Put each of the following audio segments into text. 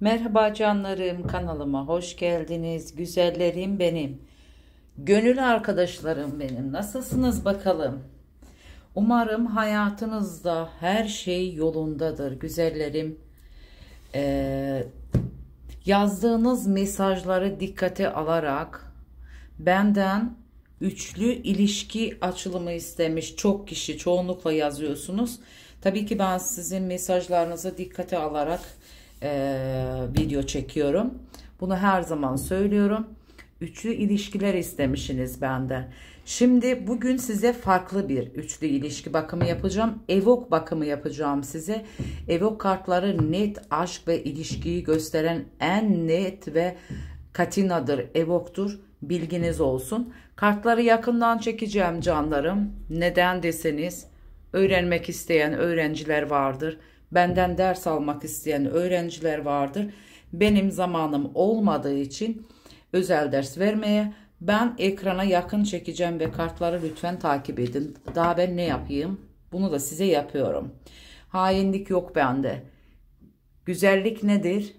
Merhaba canlarım kanalıma hoş geldiniz. Güzellerim benim. Gönül arkadaşlarım benim. Nasılsınız bakalım? Umarım hayatınızda her şey yolundadır güzellerim. Ee, yazdığınız mesajları dikkate alarak benden üçlü ilişki açılımı istemiş çok kişi çoğunlukla yazıyorsunuz. Tabii ki ben sizin mesajlarınızı dikkate alarak e, video çekiyorum. Bunu her zaman söylüyorum. Üçlü ilişkiler istemişsiniz benden. Şimdi bugün size farklı bir üçlü ilişki bakımı yapacağım. Evok bakımı yapacağım size. Evok kartları net aşk ve ilişkiyi gösteren en net ve katinadır, evoktur. Bilginiz olsun. Kartları yakından çekeceğim canlarım. Neden deseniz öğrenmek isteyen öğrenciler vardır benden ders almak isteyen öğrenciler vardır. Benim zamanım olmadığı için özel ders vermeye ben ekrana yakın çekeceğim ve kartları lütfen takip edin. Daha ben ne yapayım? Bunu da size yapıyorum. Hainlik yok bende. Güzellik nedir?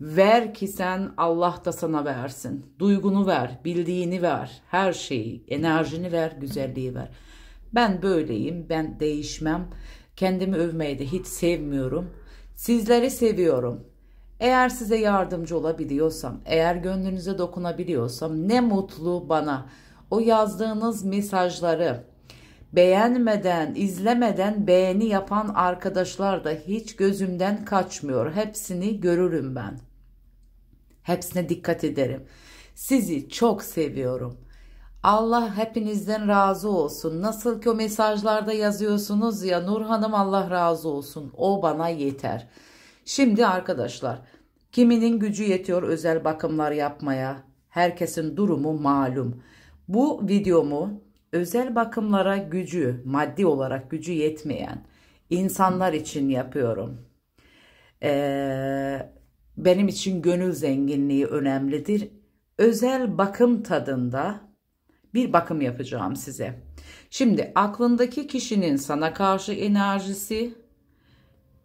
Ver ki sen Allah da sana versin. Duygunu ver, bildiğini ver, her şeyi, enerjini ver, güzelliği ver. Ben böyleyim, ben değişmem. Kendimi övmeyi de hiç sevmiyorum. Sizleri seviyorum. Eğer size yardımcı olabiliyorsam, eğer gönlünüze dokunabiliyorsam ne mutlu bana. O yazdığınız mesajları beğenmeden, izlemeden beğeni yapan arkadaşlar da hiç gözümden kaçmıyor. Hepsini görürüm ben. Hepsine dikkat ederim. Sizi çok seviyorum. Allah hepinizden razı olsun. Nasıl ki o mesajlarda yazıyorsunuz ya Nur Hanım Allah razı olsun. O bana yeter. Şimdi arkadaşlar kiminin gücü yetiyor özel bakımlar yapmaya. Herkesin durumu malum. Bu videomu özel bakımlara gücü, maddi olarak gücü yetmeyen insanlar için yapıyorum. Ee, benim için gönül zenginliği önemlidir. Özel bakım tadında bir bakım yapacağım size. Şimdi aklındaki kişinin sana karşı enerjisi,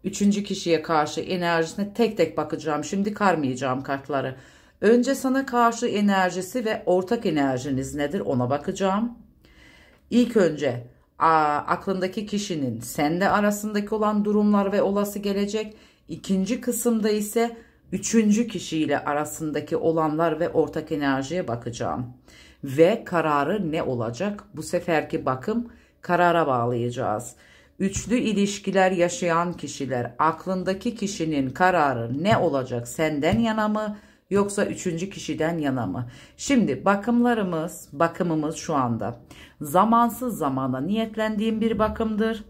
üçüncü kişiye karşı enerjisine tek tek bakacağım. Şimdi karmayacağım kartları. Önce sana karşı enerjisi ve ortak enerjiniz nedir ona bakacağım. İlk önce aklındaki kişinin sende arasındaki olan durumlar ve olası gelecek. İkinci kısımda ise üçüncü kişiyle arasındaki olanlar ve ortak enerjiye bakacağım ve kararı ne olacak? Bu seferki bakım karara bağlayacağız. Üçlü ilişkiler yaşayan kişiler aklındaki kişinin kararı ne olacak? Senden yana mı yoksa üçüncü kişiden yana mı? Şimdi bakımlarımız, bakımımız şu anda zamansız zamana niyetlendiğim bir bakımdır.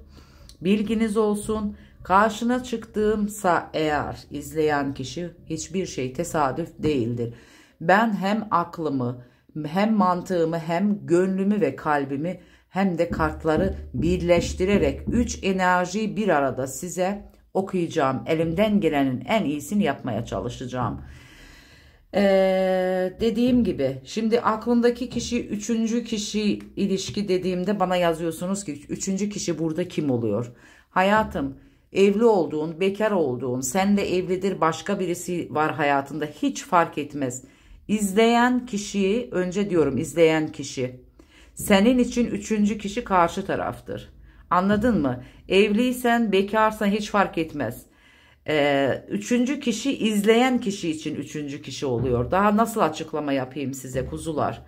Bilginiz olsun. Karşına çıktığımsa eğer izleyen kişi hiçbir şey tesadüf değildir. Ben hem aklımı hem mantığımı hem gönlümü ve kalbimi hem de kartları birleştirerek 3 enerjiyi bir arada size okuyacağım. Elimden gelenin en iyisini yapmaya çalışacağım. Ee, dediğim gibi şimdi aklındaki kişi üçüncü kişi ilişki dediğimde bana yazıyorsunuz ki üçüncü kişi burada kim oluyor? Hayatım evli olduğun, bekar olduğun, sen de evlidir başka birisi var hayatında hiç fark etmez. İzleyen kişiyi önce diyorum izleyen kişi. Senin için üçüncü kişi karşı taraftır. Anladın mı? Evliysen bekarsan hiç fark etmez. Ee, üçüncü kişi izleyen kişi için üçüncü kişi oluyor. Daha nasıl açıklama yapayım size kuzular?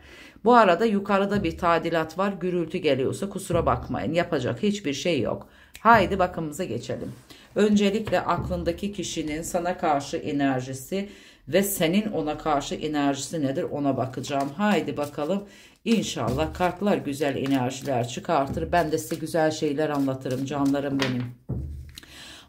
Bu arada yukarıda bir tadilat var. Gürültü geliyorsa kusura bakmayın. Yapacak hiçbir şey yok. Haydi bakımıza geçelim. Öncelikle aklındaki kişinin sana karşı enerjisi ve senin ona karşı enerjisi nedir ona bakacağım. Haydi bakalım İnşallah kartlar güzel enerjiler çıkartır. Ben de size güzel şeyler anlatırım canlarım benim.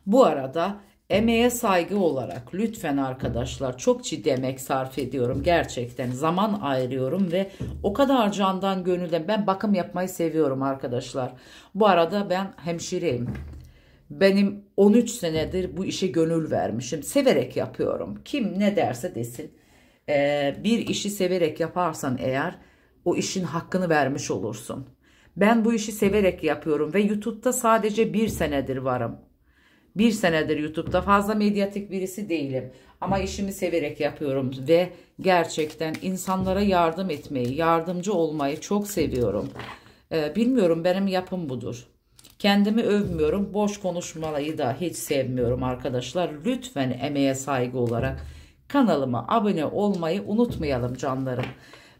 Bu arada emeğe saygı olarak lütfen arkadaşlar çok ciddi emek sarf ediyorum gerçekten zaman ayırıyorum ve o kadar candan gönülden ben bakım yapmayı seviyorum arkadaşlar. Bu arada ben hemşireyim benim 13 senedir bu işe gönül vermişim. Severek yapıyorum. Kim ne derse desin. Ee, bir işi severek yaparsan eğer o işin hakkını vermiş olursun. Ben bu işi severek yapıyorum ve YouTube'da sadece bir senedir varım. Bir senedir YouTube'da fazla medyatik birisi değilim. Ama işimi severek yapıyorum ve gerçekten insanlara yardım etmeyi, yardımcı olmayı çok seviyorum. Ee, bilmiyorum benim yapım budur. Kendimi övmüyorum. Boş konuşmayı da hiç sevmiyorum arkadaşlar. Lütfen emeğe saygı olarak kanalıma abone olmayı unutmayalım canlarım.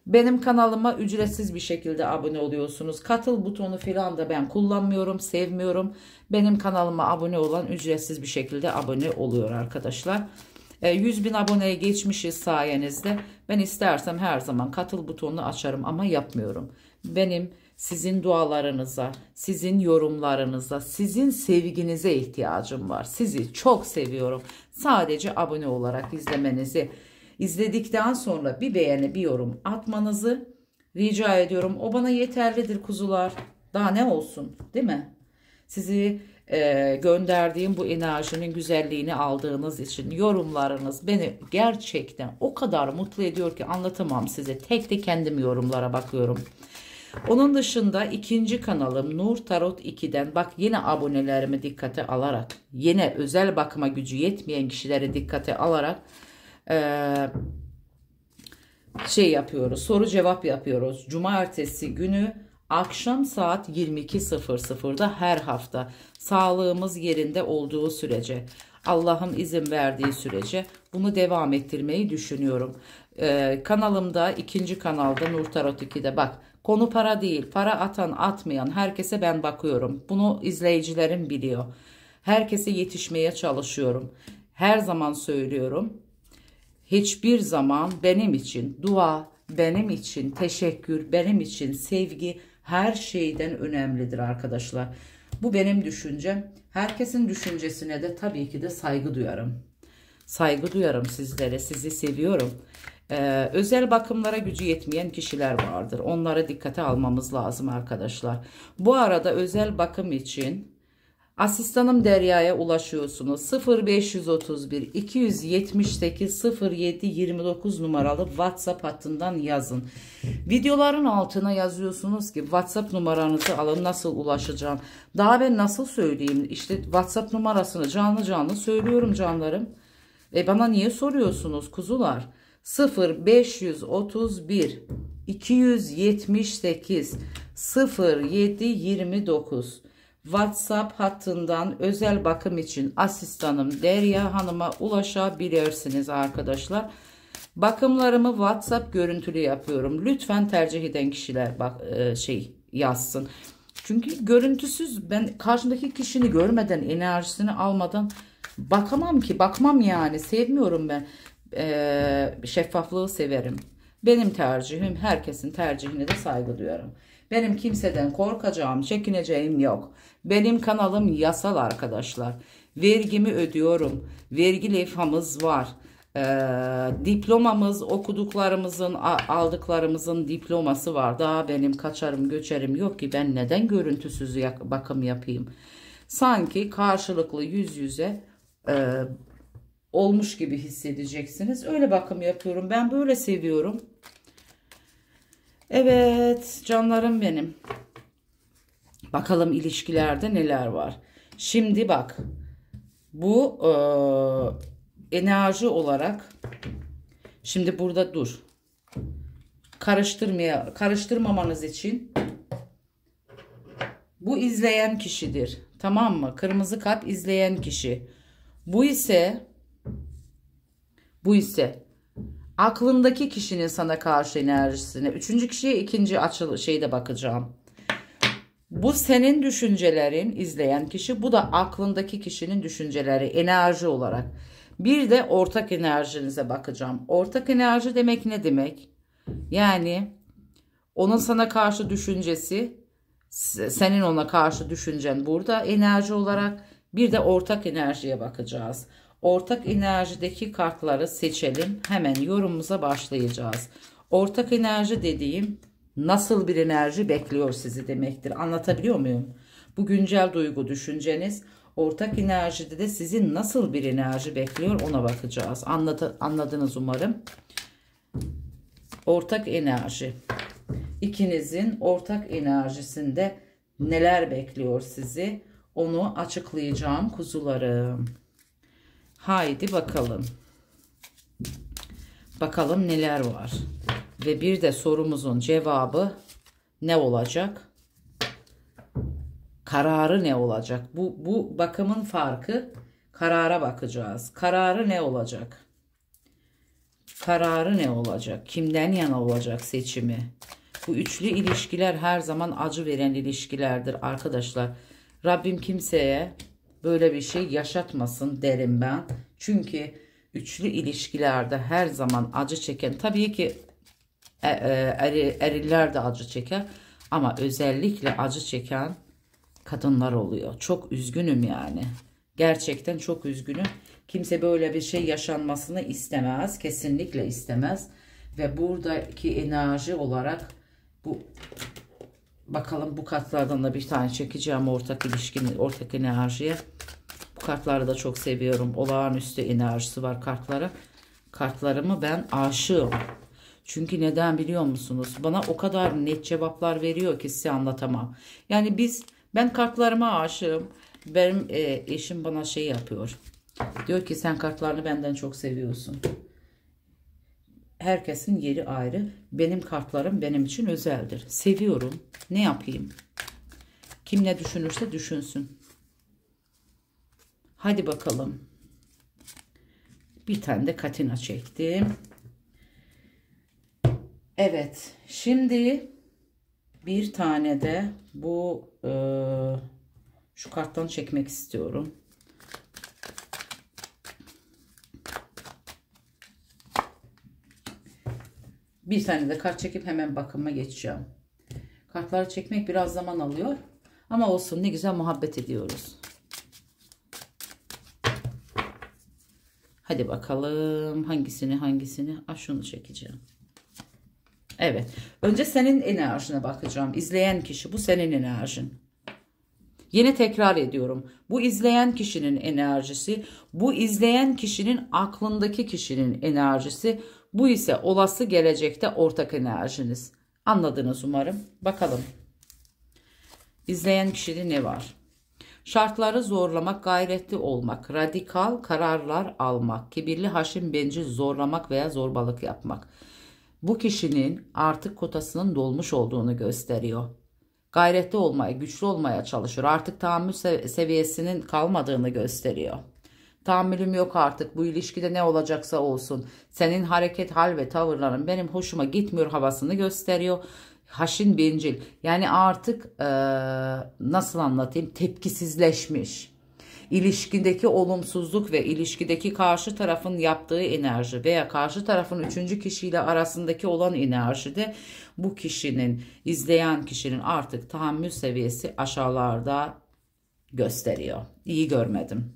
Benim kanalıma ücretsiz bir şekilde abone oluyorsunuz. Katıl butonu falan da ben kullanmıyorum, sevmiyorum. Benim kanalıma abone olan ücretsiz bir şekilde abone oluyor arkadaşlar. 100 e, bin aboneye geçmişiz sayenizde. Ben istersem her zaman katıl butonunu açarım ama yapmıyorum. Benim sizin dualarınıza, sizin yorumlarınıza, sizin sevginize ihtiyacım var. Sizi çok seviyorum. Sadece abone olarak izlemenizi, izledikten sonra bir beğeni, bir yorum atmanızı rica ediyorum. O bana yeterlidir kuzular. Daha ne olsun değil mi? Sizi e, gönderdiğim bu enerjinin güzelliğini aldığınız için yorumlarınız beni gerçekten o kadar mutlu ediyor ki anlatamam size. Tek de kendim yorumlara bakıyorum. Onun dışında ikinci kanalım Nur Tarot 2'den bak yine abonelerimi dikkate alarak yine özel bakıma gücü yetmeyen kişileri dikkate alarak e, şey yapıyoruz soru cevap yapıyoruz. Cumartesi günü akşam saat 22.00'da her hafta sağlığımız yerinde olduğu sürece Allah'ın izin verdiği sürece bunu devam ettirmeyi düşünüyorum. Ee, kanalımda ikinci kanalda Nur Tarot 2'de bak Konu para değil. Para atan atmayan herkese ben bakıyorum. Bunu izleyicilerim biliyor. Herkese yetişmeye çalışıyorum. Her zaman söylüyorum. Hiçbir zaman benim için dua, benim için teşekkür, benim için sevgi her şeyden önemlidir arkadaşlar. Bu benim düşüncem. Herkesin düşüncesine de tabii ki de saygı duyarım. Saygı duyarım sizlere. Sizi seviyorum. Ee, özel bakımlara gücü yetmeyen kişiler vardır. Onları dikkate almamız lazım arkadaşlar. Bu arada özel bakım için asistanım Derya'ya ulaşıyorsunuz. 0531 278 0729 numaralı WhatsApp hattından yazın. Videoların altına yazıyorsunuz ki WhatsApp numaranızı alın nasıl ulaşacağım. Daha ben nasıl söyleyeyim işte WhatsApp numarasını canlı canlı söylüyorum canlarım. E bana niye soruyorsunuz kuzular? 0531 278 0729 WhatsApp hattından özel bakım için asistanım Derya Hanım'a ulaşabilirsiniz arkadaşlar. Bakımlarımı WhatsApp görüntülü yapıyorum. Lütfen tercih eden kişiler bak e, şey yazsın. Çünkü görüntüsüz ben karşımdaki kişini görmeden enerjisini almadan bakamam ki bakmam yani sevmiyorum ben e, şeffaflığı severim. Benim tercihim herkesin tercihine de saygı duyuyorum. Benim kimseden korkacağım, çekineceğim yok. Benim kanalım yasal arkadaşlar. Vergimi ödüyorum. Vergi levhamız var. Ee, diplomamız, okuduklarımızın, aldıklarımızın diploması var. Daha benim kaçarım, göçerim yok ki ben neden görüntüsüz bakım yapayım? Sanki karşılıklı yüz yüze e, olmuş gibi hissedeceksiniz. Öyle bakım yapıyorum. Ben böyle seviyorum. Evet canlarım benim. Bakalım ilişkilerde neler var. Şimdi bak bu e, enerji olarak şimdi burada dur. Karıştırmaya karıştırmamanız için bu izleyen kişidir. Tamam mı? Kırmızı kap izleyen kişi. Bu ise bu ise aklındaki kişinin sana karşı enerjisine. Üçüncü kişiye ikinci açılı şeyde bakacağım. Bu senin düşüncelerin izleyen kişi bu da aklındaki kişinin düşünceleri enerji olarak. Bir de ortak enerjinize bakacağım. Ortak enerji demek ne demek? Yani onun sana karşı düşüncesi senin ona karşı düşüncen burada enerji olarak bir de ortak enerjiye bakacağız. Ortak enerjideki kartları seçelim. Hemen yorumumuza başlayacağız. Ortak enerji dediğim nasıl bir enerji bekliyor sizi demektir. Anlatabiliyor muyum? Bu güncel duygu düşünceniz ortak enerjide de sizi nasıl bir enerji bekliyor ona bakacağız. Anladı, anladınız umarım. Ortak enerji. İkinizin ortak enerjisinde neler bekliyor sizi onu açıklayacağım kuzularım. Haydi bakalım. Bakalım neler var. Ve bir de sorumuzun cevabı ne olacak? Kararı ne olacak? Bu, bu bakımın farkı karara bakacağız. Kararı ne olacak? Kararı ne olacak? Kimden yana olacak seçimi? Bu üçlü ilişkiler her zaman acı veren ilişkilerdir arkadaşlar. Rabbim kimseye böyle bir şey yaşatmasın derim ben. Çünkü üçlü ilişkilerde her zaman acı çeken tabii ki er, eriller de acı çeker ama özellikle acı çeken kadınlar oluyor. Çok üzgünüm yani. Gerçekten çok üzgünüm. Kimse böyle bir şey yaşanmasını istemez. Kesinlikle istemez. Ve buradaki enerji olarak bu Bakalım bu kartlardan da bir tane çekeceğim ortak ilişkinin ortak enerjiye. Bu kartları da çok seviyorum. Olağanüstü enerjisi var kartlara. Kartlarımı ben aşığım. Çünkü neden biliyor musunuz? Bana o kadar net cevaplar veriyor ki size anlatamam. Yani biz ben kartlarıma aşığım. Benim e, eşim bana şey yapıyor. Diyor ki sen kartlarını benden çok seviyorsun herkesin yeri ayrı. Benim kartlarım benim için özeldir. Seviyorum. Ne yapayım? Kim ne düşünürse düşünsün. Hadi bakalım. Bir tane de katina çektim. Evet. Şimdi bir tane de bu e, şu karttan çekmek istiyorum. Bir tane de kart çekip hemen bakıma geçeceğim. Kartları çekmek biraz zaman alıyor. Ama olsun ne güzel muhabbet ediyoruz. Hadi bakalım hangisini hangisini. Ah şunu çekeceğim. Evet. Önce senin enerjine bakacağım. İzleyen kişi bu senin enerjin. Yine tekrar ediyorum. Bu izleyen kişinin enerjisi, bu izleyen kişinin aklındaki kişinin enerjisi, bu ise olası gelecekte ortak enerjiniz. Anladınız umarım. Bakalım. İzleyen kişide ne var? Şartları zorlamak, gayretli olmak, radikal kararlar almak, kibirli haşim bencil zorlamak veya zorbalık yapmak. Bu kişinin artık kotasının dolmuş olduğunu gösteriyor. Gayretli olmaya, güçlü olmaya çalışıyor. Artık tahammül seviyesinin kalmadığını gösteriyor. Tahammülüm yok artık bu ilişkide ne olacaksa olsun. Senin hareket, hal ve tavırların benim hoşuma gitmiyor havasını gösteriyor. Haşin bencil yani artık e, nasıl anlatayım tepkisizleşmiş. İlişkideki olumsuzluk ve ilişkideki karşı tarafın yaptığı enerji veya karşı tarafın üçüncü kişiyle arasındaki olan enerji de bu kişinin izleyen kişinin artık tahammül seviyesi aşağılarda gösteriyor. İyi görmedim.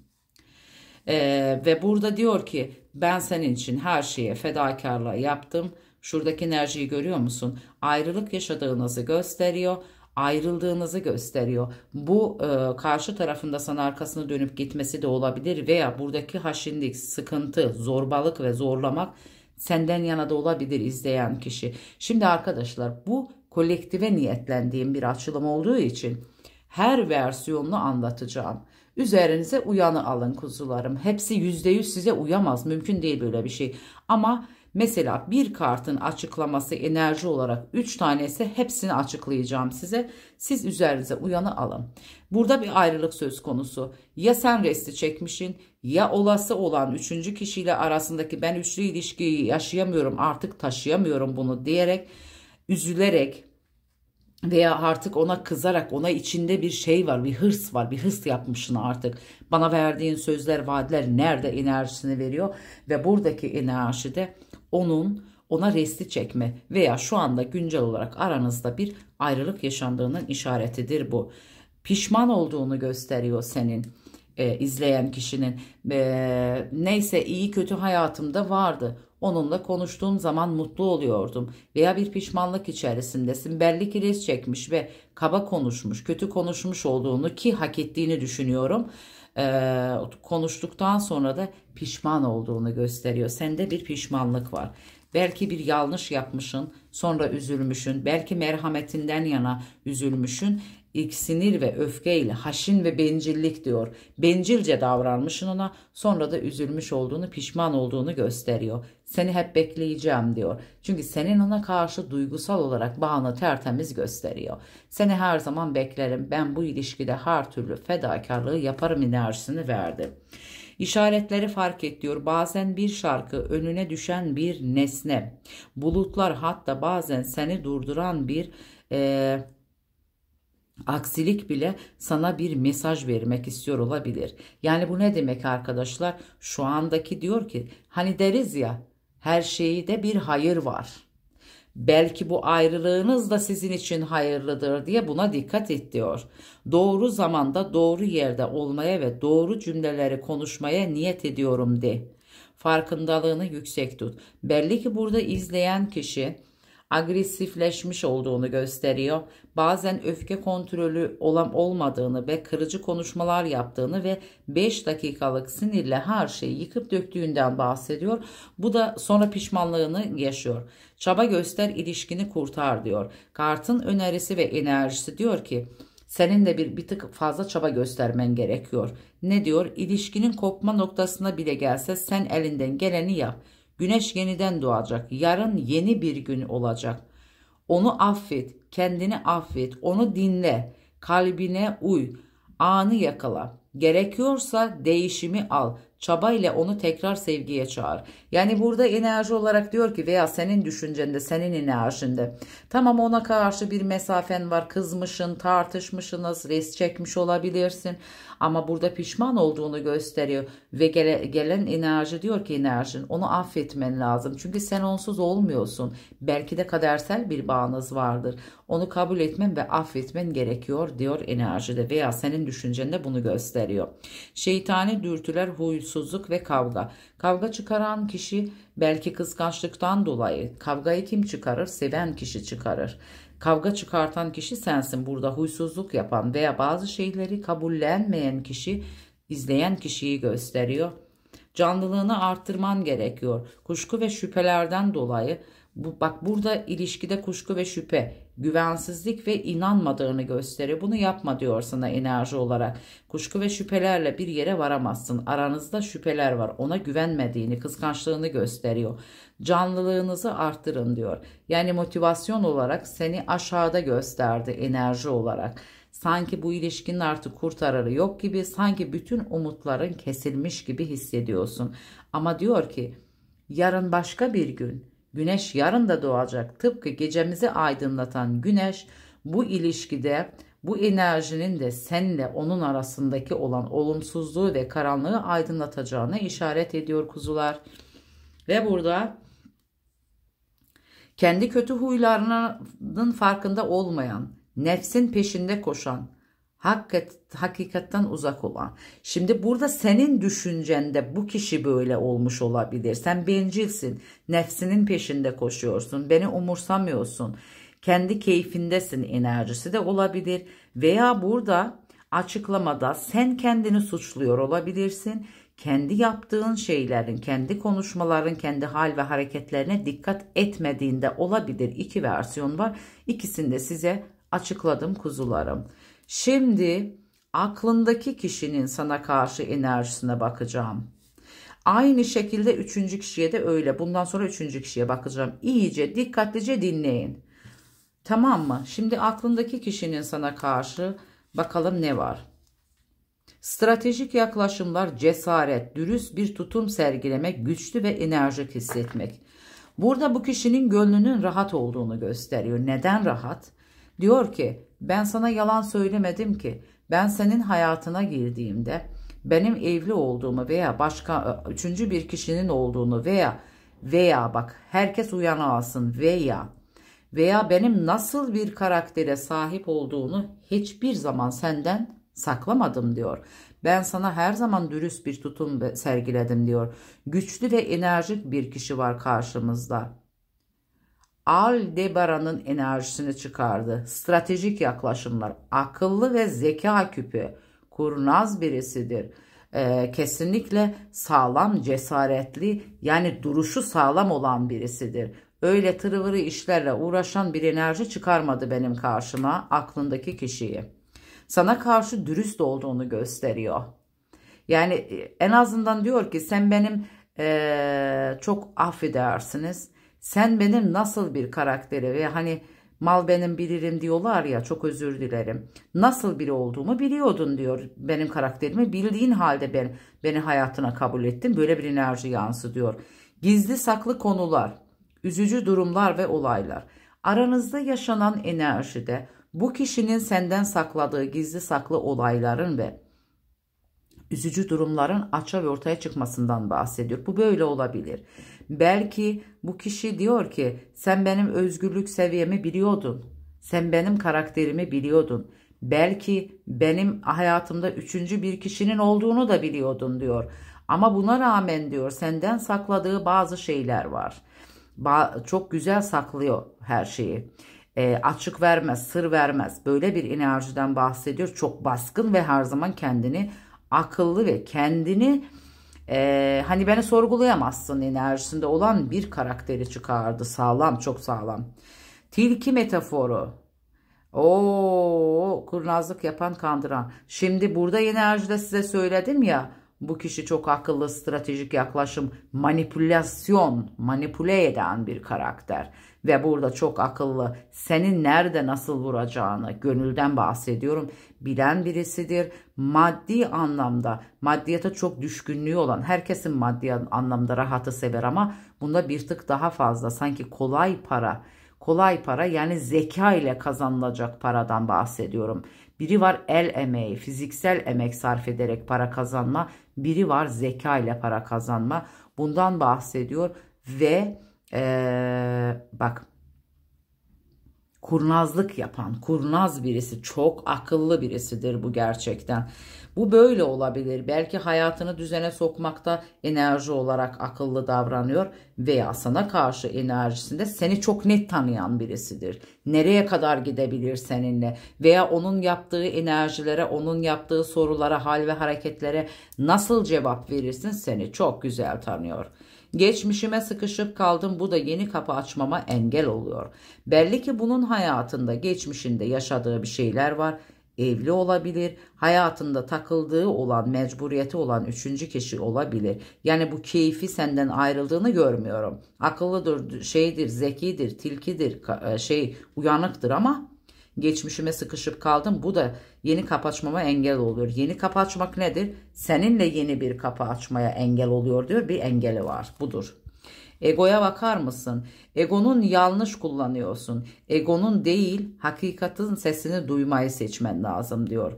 Ee, ve burada diyor ki ben senin için her şeye fedakarlığa yaptım. Şuradaki enerjiyi görüyor musun? Ayrılık yaşadığınızı gösteriyor ayrıldığınızı gösteriyor. Bu e, karşı tarafında sana arkasını dönüp gitmesi de olabilir veya buradaki haşindik, sıkıntı, zorbalık ve zorlamak senden yana da olabilir izleyen kişi. Şimdi arkadaşlar bu kolektive niyetlendiğim bir açılım olduğu için her versiyonunu anlatacağım. Üzerinize uyanı alın kuzularım. Hepsi %100 size uyamaz. Mümkün değil böyle bir şey. Ama mesela bir kartın açıklaması enerji olarak 3 tanesi hepsini açıklayacağım size. Siz üzerinize uyanı alın. Burada bir ayrılık söz konusu. Ya sen resti çekmişin ya olası olan üçüncü kişiyle arasındaki ben üçlü ilişkiyi yaşayamıyorum artık taşıyamıyorum bunu diyerek üzülerek veya artık ona kızarak ona içinde bir şey var bir hırs var bir hırs yapmışsın artık bana verdiğin sözler vaatler nerede enerjisini veriyor ve buradaki enerji de onun ona resti çekme veya şu anda güncel olarak aranızda bir ayrılık yaşandığının işaretidir bu pişman olduğunu gösteriyor senin e, izleyen kişinin e, neyse iyi kötü hayatımda vardı Onunla konuştuğum zaman mutlu oluyordum veya bir pişmanlık içerisindesin. Belli ki res çekmiş ve kaba konuşmuş, kötü konuşmuş olduğunu ki hak ettiğini düşünüyorum. Ee, konuştuktan sonra da pişman olduğunu gösteriyor. Sende bir pişmanlık var. Belki bir yanlış yapmışın, sonra üzülmüşün, belki merhametinden yana üzülmüşün. İlk sinir ve öfkeyle haşin ve bencillik diyor. Bencilce davranmışın ona sonra da üzülmüş olduğunu, pişman olduğunu gösteriyor. Seni hep bekleyeceğim diyor. Çünkü senin ona karşı duygusal olarak bağını tertemiz gösteriyor. Seni her zaman beklerim. Ben bu ilişkide her türlü fedakarlığı yaparım enerjisini verdi. İşaretleri fark et diyor. Bazen bir şarkı önüne düşen bir nesne. Bulutlar hatta bazen seni durduran bir e, aksilik bile sana bir mesaj vermek istiyor olabilir. Yani bu ne demek arkadaşlar? Şu andaki diyor ki hani deriz ya her şeyde bir hayır var. Belki bu ayrılığınız da sizin için hayırlıdır diye buna dikkat et diyor. Doğru zamanda doğru yerde olmaya ve doğru cümleleri konuşmaya niyet ediyorum de. Farkındalığını yüksek tut. Belli ki burada izleyen kişi agresifleşmiş olduğunu gösteriyor. Bazen öfke kontrolü olan olmadığını ve kırıcı konuşmalar yaptığını ve 5 dakikalık sinirle her şeyi yıkıp döktüğünden bahsediyor. Bu da sonra pişmanlığını yaşıyor. Çaba göster ilişkini kurtar diyor. Kartın önerisi ve enerjisi diyor ki senin de bir, bir tık fazla çaba göstermen gerekiyor. Ne diyor? İlişkinin kopma noktasına bile gelse sen elinden geleni yap. Güneş yeniden doğacak. Yarın yeni bir gün olacak. Onu affet, kendini affet, onu dinle, kalbine uy, anı yakala. Gerekiyorsa değişimi al. Çaba ile onu tekrar sevgiye çağır. Yani burada enerji olarak diyor ki veya senin düşüncende, senin enerjinde. Tamam ona karşı bir mesafen var. Kızmışın, tartışmışsınız, res çekmiş olabilirsin ama burada pişman olduğunu gösteriyor ve gele, gelen enerji diyor ki enerjin onu affetmen lazım çünkü sen onsuz olmuyorsun belki de kadersel bir bağınız vardır onu kabul etmen ve affetmen gerekiyor diyor enerjide veya senin düşüncende bunu gösteriyor şeytani dürtüler huysuzluk ve kavga kavga çıkaran kişi belki kıskançlıktan dolayı kavgayı kim çıkarır seven kişi çıkarır Kavga çıkartan kişi sensin. Burada huysuzluk yapan veya bazı şeyleri kabullenmeyen kişi izleyen kişiyi gösteriyor. Canlılığını arttırman gerekiyor. Kuşku ve şüphelerden dolayı bu, bak burada ilişkide kuşku ve şüphe güvensizlik ve inanmadığını gösterir. Bunu yapma diyor sana enerji olarak. Kuşku ve şüphelerle bir yere varamazsın. Aranızda şüpheler var. Ona güvenmediğini, kıskançlığını gösteriyor. Canlılığınızı arttırın diyor. Yani motivasyon olarak seni aşağıda gösterdi enerji olarak. Sanki bu ilişkinin artık kurtararı yok gibi, sanki bütün umutların kesilmiş gibi hissediyorsun. Ama diyor ki yarın başka bir gün Güneş yarın da doğacak. Tıpkı gecemizi aydınlatan güneş bu ilişkide bu enerjinin de senle onun arasındaki olan olumsuzluğu ve karanlığı aydınlatacağına işaret ediyor kuzular. Ve burada kendi kötü huylarının farkında olmayan, nefsin peşinde koşan, hakikat, hakikatten uzak olan. Şimdi burada senin düşüncende bu kişi böyle olmuş olabilir. Sen bencilsin, nefsinin peşinde koşuyorsun, beni umursamıyorsun. Kendi keyfindesin enerjisi de olabilir. Veya burada açıklamada sen kendini suçluyor olabilirsin. Kendi yaptığın şeylerin, kendi konuşmaların, kendi hal ve hareketlerine dikkat etmediğinde olabilir. İki versiyon var. İkisini de size açıkladım kuzularım. Şimdi aklındaki kişinin sana karşı enerjisine bakacağım. Aynı şekilde üçüncü kişiye de öyle. Bundan sonra üçüncü kişiye bakacağım. İyice dikkatlice dinleyin. Tamam mı? Şimdi aklındaki kişinin sana karşı bakalım ne var. Stratejik yaklaşımlar, cesaret, dürüst bir tutum sergilemek, güçlü ve enerjik hissetmek. Burada bu kişinin gönlünün rahat olduğunu gösteriyor. Neden rahat? Diyor ki ben sana yalan söylemedim ki. Ben senin hayatına girdiğimde benim evli olduğumu veya başka e, üçüncü bir kişinin olduğunu veya veya bak herkes uyanasın veya veya benim nasıl bir karaktere sahip olduğunu hiçbir zaman senden saklamadım diyor. Ben sana her zaman dürüst bir tutum sergiledim diyor. Güçlü ve enerjik bir kişi var karşımızda. Aldebaran'ın enerjisini çıkardı. Stratejik yaklaşımlar, akıllı ve zeka küpü, kurnaz birisidir. Ee, kesinlikle sağlam, cesaretli yani duruşu sağlam olan birisidir. Öyle tırıvırı işlerle uğraşan bir enerji çıkarmadı benim karşıma aklındaki kişiyi. Sana karşı dürüst olduğunu gösteriyor. Yani e, en azından diyor ki sen benim ee, çok affedersiniz sen benim nasıl bir karakteri ve hani mal benim bilirim diyorlar ya çok özür dilerim. Nasıl biri olduğumu biliyordun diyor. Benim karakterimi bildiğin halde ben, beni hayatına kabul ettin. Böyle bir enerji yansı diyor. Gizli saklı konular, üzücü durumlar ve olaylar. Aranızda yaşanan enerjide bu kişinin senden sakladığı gizli saklı olayların ve üzücü durumların açığa ve ortaya çıkmasından bahsediyor. Bu böyle olabilir. Belki bu kişi diyor ki sen benim özgürlük seviyemi biliyordun. Sen benim karakterimi biliyordun. Belki benim hayatımda üçüncü bir kişinin olduğunu da biliyordun diyor. Ama buna rağmen diyor senden sakladığı bazı şeyler var. Ba çok güzel saklıyor her şeyi. E, açık vermez, sır vermez. Böyle bir enerjiden bahsediyor. Çok baskın ve her zaman kendini akıllı ve kendini e, hani beni sorgulayamazsın enerjisinde olan bir karakteri çıkardı. Sağlam çok sağlam. Tilki metaforu. O kurnazlık yapan kandıran. Şimdi burada enerjide size söyledim ya bu kişi çok akıllı, stratejik yaklaşım, manipülasyon, manipüle eden bir karakter. Ve burada çok akıllı, senin nerede nasıl vuracağını, gönülden bahsediyorum bilen birisidir. Maddi anlamda maddiyata çok düşkünlüğü olan herkesin maddi anlamda rahatı sever ama bunda bir tık daha fazla sanki kolay para kolay para yani zeka ile kazanılacak paradan bahsediyorum. Biri var el emeği, fiziksel emek sarf ederek para kazanma, biri var zeka ile para kazanma. Bundan bahsediyor ve ee, bak kurnazlık yapan, kurnaz birisi, çok akıllı birisidir bu gerçekten. Bu böyle olabilir. Belki hayatını düzene sokmakta enerji olarak akıllı davranıyor veya sana karşı enerjisinde seni çok net tanıyan birisidir. Nereye kadar gidebilir seninle veya onun yaptığı enerjilere, onun yaptığı sorulara, hal ve hareketlere nasıl cevap verirsin seni çok güzel tanıyor.'' Geçmişime sıkışıp kaldım bu da yeni kapı açmama engel oluyor. Belli ki bunun hayatında geçmişinde yaşadığı bir şeyler var. Evli olabilir, hayatında takıldığı olan, mecburiyeti olan üçüncü kişi olabilir. Yani bu keyfi senden ayrıldığını görmüyorum. Akıllıdır, şeydir, zekidir, tilkidir, e, şey uyanıktır ama geçmişime sıkışıp kaldım. Bu da yeni kapaçmama engel oluyor. Yeni kapaçmak nedir? Seninle yeni bir kapı açmaya engel oluyor diyor. Bir engeli var. Budur. Egoya bakar mısın? Egonun yanlış kullanıyorsun. Egonun değil hakikatin sesini duymayı seçmen lazım diyor.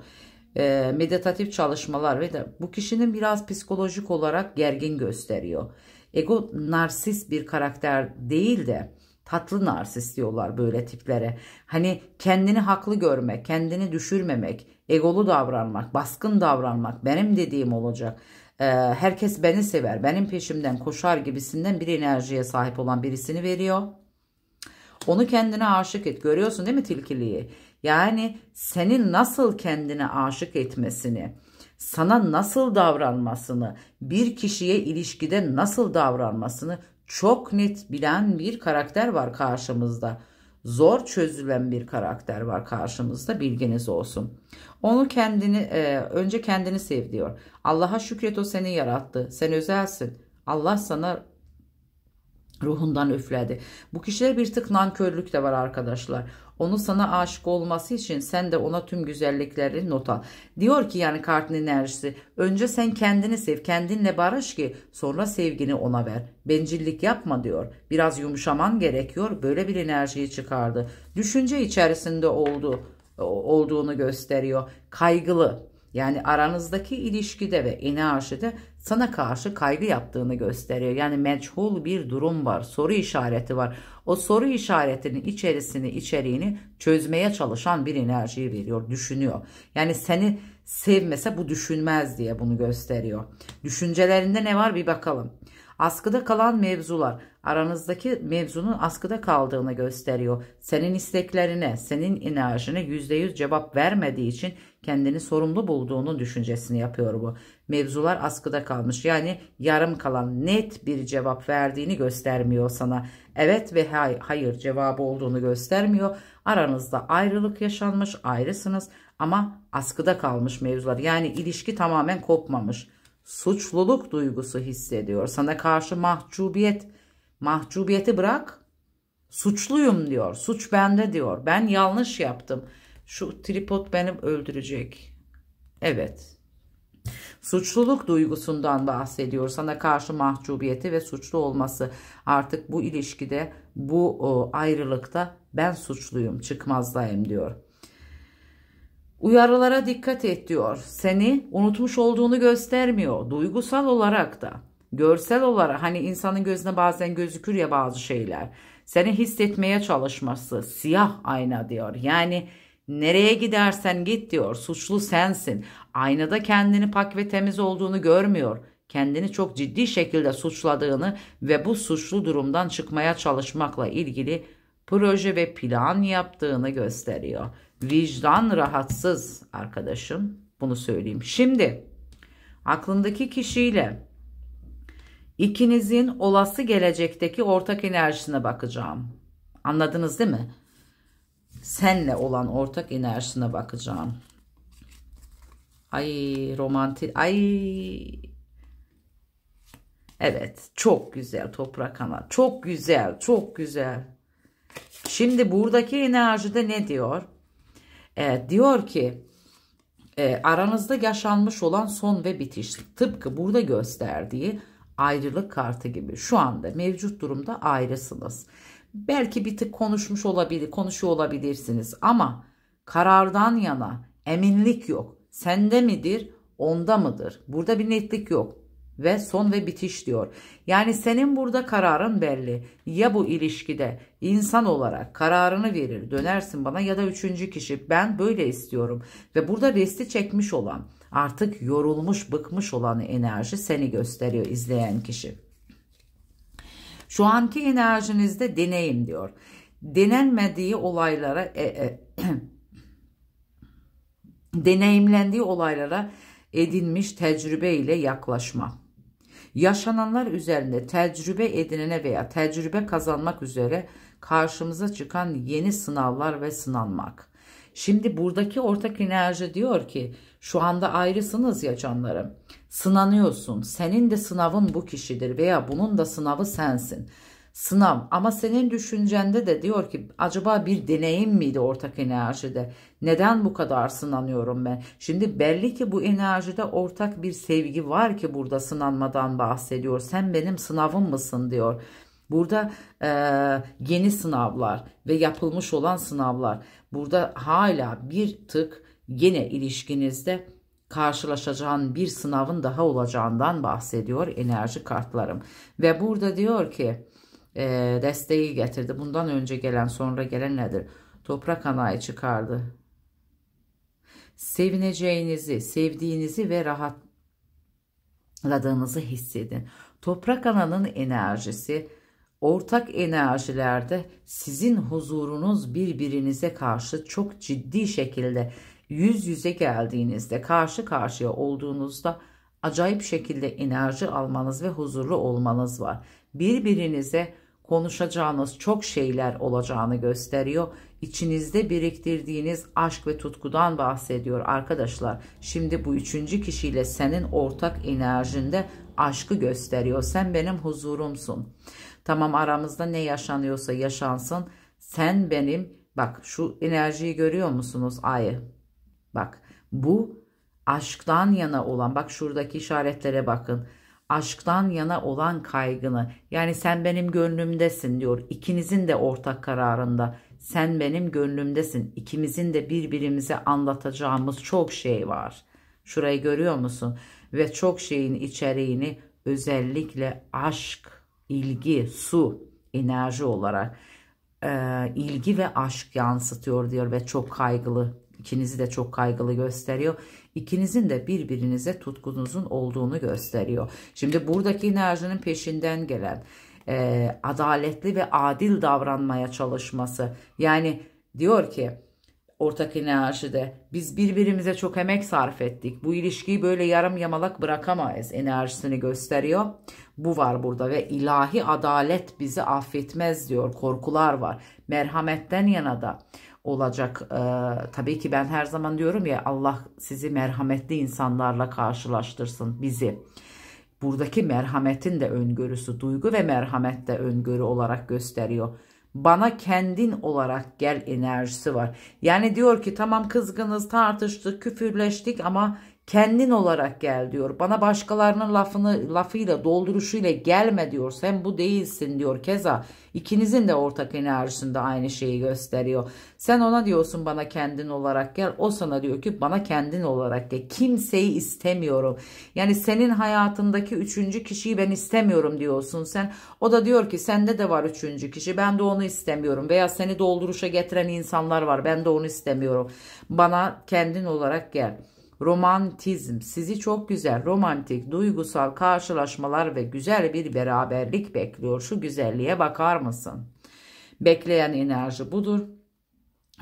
E, meditatif çalışmalar ve de bu kişinin biraz psikolojik olarak gergin gösteriyor. Ego narsist bir karakter değil de Tatlı narsist diyorlar böyle tiplere. Hani kendini haklı görmek, kendini düşürmemek, egolu davranmak, baskın davranmak, benim dediğim olacak. Ee, herkes beni sever, benim peşimden koşar gibisinden bir enerjiye sahip olan birisini veriyor. Onu kendine aşık et. Görüyorsun değil mi tilkiliği? Yani senin nasıl kendine aşık etmesini, sana nasıl davranmasını, bir kişiye ilişkide nasıl davranmasını çok net bilen bir karakter var karşımızda. Zor çözülen bir karakter var karşımızda bilginiz olsun. Onu kendini e, önce kendini sev diyor. Allah'a şükret o seni yarattı. Sen özelsin. Allah sana ruhundan üfledi. Bu kişiler bir tık nankörlük de var arkadaşlar. Onu sana aşık olması için sen de ona tüm güzellikleri nota. Diyor ki yani kartın enerjisi önce sen kendini sev kendinle barış ki sonra sevgini ona ver. Bencillik yapma diyor. Biraz yumuşaman gerekiyor böyle bir enerjiyi çıkardı. Düşünce içerisinde oldu, olduğunu gösteriyor. Kaygılı yani aranızdaki ilişkide ve enerjide sana karşı kaygı yaptığını gösteriyor. Yani meçhul bir durum var, soru işareti var. O soru işaretinin içerisini, içeriğini çözmeye çalışan bir enerjiyi veriyor, düşünüyor. Yani seni sevmese bu düşünmez diye bunu gösteriyor. Düşüncelerinde ne var bir bakalım. Askıda kalan mevzular aranızdaki mevzunun askıda kaldığını gösteriyor. Senin isteklerine, senin enerjine %100 cevap vermediği için kendini sorumlu bulduğunu düşüncesini yapıyor bu. Mevzular askıda kalmış yani yarım kalan net bir cevap verdiğini göstermiyor sana. Evet ve hayır cevabı olduğunu göstermiyor. Aranızda ayrılık yaşanmış ayrısınız ama askıda kalmış mevzular yani ilişki tamamen kopmamış suçluluk duygusu hissediyor. Sana karşı mahcubiyet, mahcubiyeti bırak. Suçluyum diyor. Suç bende diyor. Ben yanlış yaptım. Şu tripod beni öldürecek. Evet. Suçluluk duygusundan bahsediyor. Sana karşı mahcubiyeti ve suçlu olması. Artık bu ilişkide, bu ayrılıkta ben suçluyum, çıkmazdayım diyor. Uyarılara dikkat et diyor. Seni unutmuş olduğunu göstermiyor. Duygusal olarak da. Görsel olarak hani insanın gözüne bazen gözükür ya bazı şeyler. Seni hissetmeye çalışması. Siyah ayna diyor. Yani nereye gidersen git diyor. Suçlu sensin. Aynada kendini pak ve temiz olduğunu görmüyor kendini çok ciddi şekilde suçladığını ve bu suçlu durumdan çıkmaya çalışmakla ilgili proje ve plan yaptığını gösteriyor. Vicdan rahatsız arkadaşım. Bunu söyleyeyim. Şimdi aklındaki kişiyle ikinizin olası gelecekteki ortak enerjisine bakacağım. Anladınız değil mi? Senle olan ortak enerjisine bakacağım. Ay romantik. Ay Evet çok güzel toprak ana çok güzel çok güzel. Şimdi buradaki enerjide ne diyor? E, diyor ki e, aranızda yaşanmış olan son ve bitiş tıpkı burada gösterdiği ayrılık kartı gibi şu anda mevcut durumda ayrısınız. Belki bir tık konuşmuş olabilir, konuşuyor olabilirsiniz ama karardan yana eminlik yok. Sende midir, onda mıdır? Burada bir netlik yok ve son ve bitiş diyor. Yani senin burada kararın belli. Ya bu ilişkide insan olarak kararını verir dönersin bana ya da üçüncü kişi ben böyle istiyorum. Ve burada resti çekmiş olan artık yorulmuş bıkmış olan enerji seni gösteriyor izleyen kişi. Şu anki enerjinizde deneyim diyor. Denenmediği olaylara e, e, deneyimlendiği olaylara edinmiş tecrübe ile yaklaşma yaşananlar üzerinde tecrübe edinene veya tecrübe kazanmak üzere karşımıza çıkan yeni sınavlar ve sınanmak. Şimdi buradaki ortak enerji diyor ki şu anda ayrısınız ya canlarım. Sınanıyorsun. Senin de sınavın bu kişidir veya bunun da sınavı sensin sınav ama senin düşüncende de diyor ki acaba bir deneyim miydi ortak enerjide? Neden bu kadar sınanıyorum ben? Şimdi belli ki bu enerjide ortak bir sevgi var ki burada sınanmadan bahsediyor. Sen benim sınavım mısın diyor. Burada e, yeni sınavlar ve yapılmış olan sınavlar burada hala bir tık gene ilişkinizde karşılaşacağın bir sınavın daha olacağından bahsediyor enerji kartlarım. Ve burada diyor ki e, desteği getirdi. Bundan önce gelen sonra gelen nedir? Toprak anayı çıkardı. Sevineceğinizi, sevdiğinizi ve rahatladığınızı hissedin. Toprak ananın enerjisi ortak enerjilerde sizin huzurunuz birbirinize karşı çok ciddi şekilde yüz yüze geldiğinizde karşı karşıya olduğunuzda acayip şekilde enerji almanız ve huzurlu olmanız var birbirinize konuşacağınız çok şeyler olacağını gösteriyor. İçinizde biriktirdiğiniz aşk ve tutkudan bahsediyor arkadaşlar. Şimdi bu üçüncü kişiyle senin ortak enerjinde aşkı gösteriyor. Sen benim huzurumsun. Tamam aramızda ne yaşanıyorsa yaşansın. Sen benim bak şu enerjiyi görüyor musunuz ayı? Bak bu aşktan yana olan bak şuradaki işaretlere bakın aşktan yana olan kaygını yani sen benim gönlümdesin diyor. ikinizin de ortak kararında sen benim gönlümdesin. ikimizin de birbirimize anlatacağımız çok şey var. Şurayı görüyor musun? Ve çok şeyin içeriğini özellikle aşk, ilgi, su, enerji olarak e, ilgi ve aşk yansıtıyor diyor ve çok kaygılı. ikinizi de çok kaygılı gösteriyor. İkinizin de birbirinize tutkunuzun olduğunu gösteriyor. Şimdi buradaki enerjinin peşinden gelen e, adaletli ve adil davranmaya çalışması. Yani diyor ki ortak enerjide biz birbirimize çok emek sarf ettik. Bu ilişkiyi böyle yarım yamalak bırakamayız enerjisini gösteriyor. Bu var burada ve ilahi adalet bizi affetmez diyor. Korkular var. Merhametten yana da olacak. E, tabii ki ben her zaman diyorum ya Allah sizi merhametli insanlarla karşılaştırsın bizi. Buradaki merhametin de öngörüsü duygu ve merhamet de öngörü olarak gösteriyor. Bana kendin olarak gel enerjisi var. Yani diyor ki tamam kızgınız tartıştık küfürleştik ama kendin olarak gel diyor. Bana başkalarının lafını lafıyla dolduruşuyla gelme diyor. Sen bu değilsin diyor. Keza ikinizin de ortak enerjisinde aynı şeyi gösteriyor. Sen ona diyorsun bana kendin olarak gel. O sana diyor ki bana kendin olarak gel. Kimseyi istemiyorum. Yani senin hayatındaki üçüncü kişiyi ben istemiyorum diyorsun sen. O da diyor ki sende de var üçüncü kişi. Ben de onu istemiyorum. Veya seni dolduruşa getiren insanlar var. Ben de onu istemiyorum. Bana kendin olarak gel. Romantizm sizi çok güzel, romantik, duygusal karşılaşmalar ve güzel bir beraberlik bekliyor. Şu güzelliğe bakar mısın? Bekleyen enerji budur.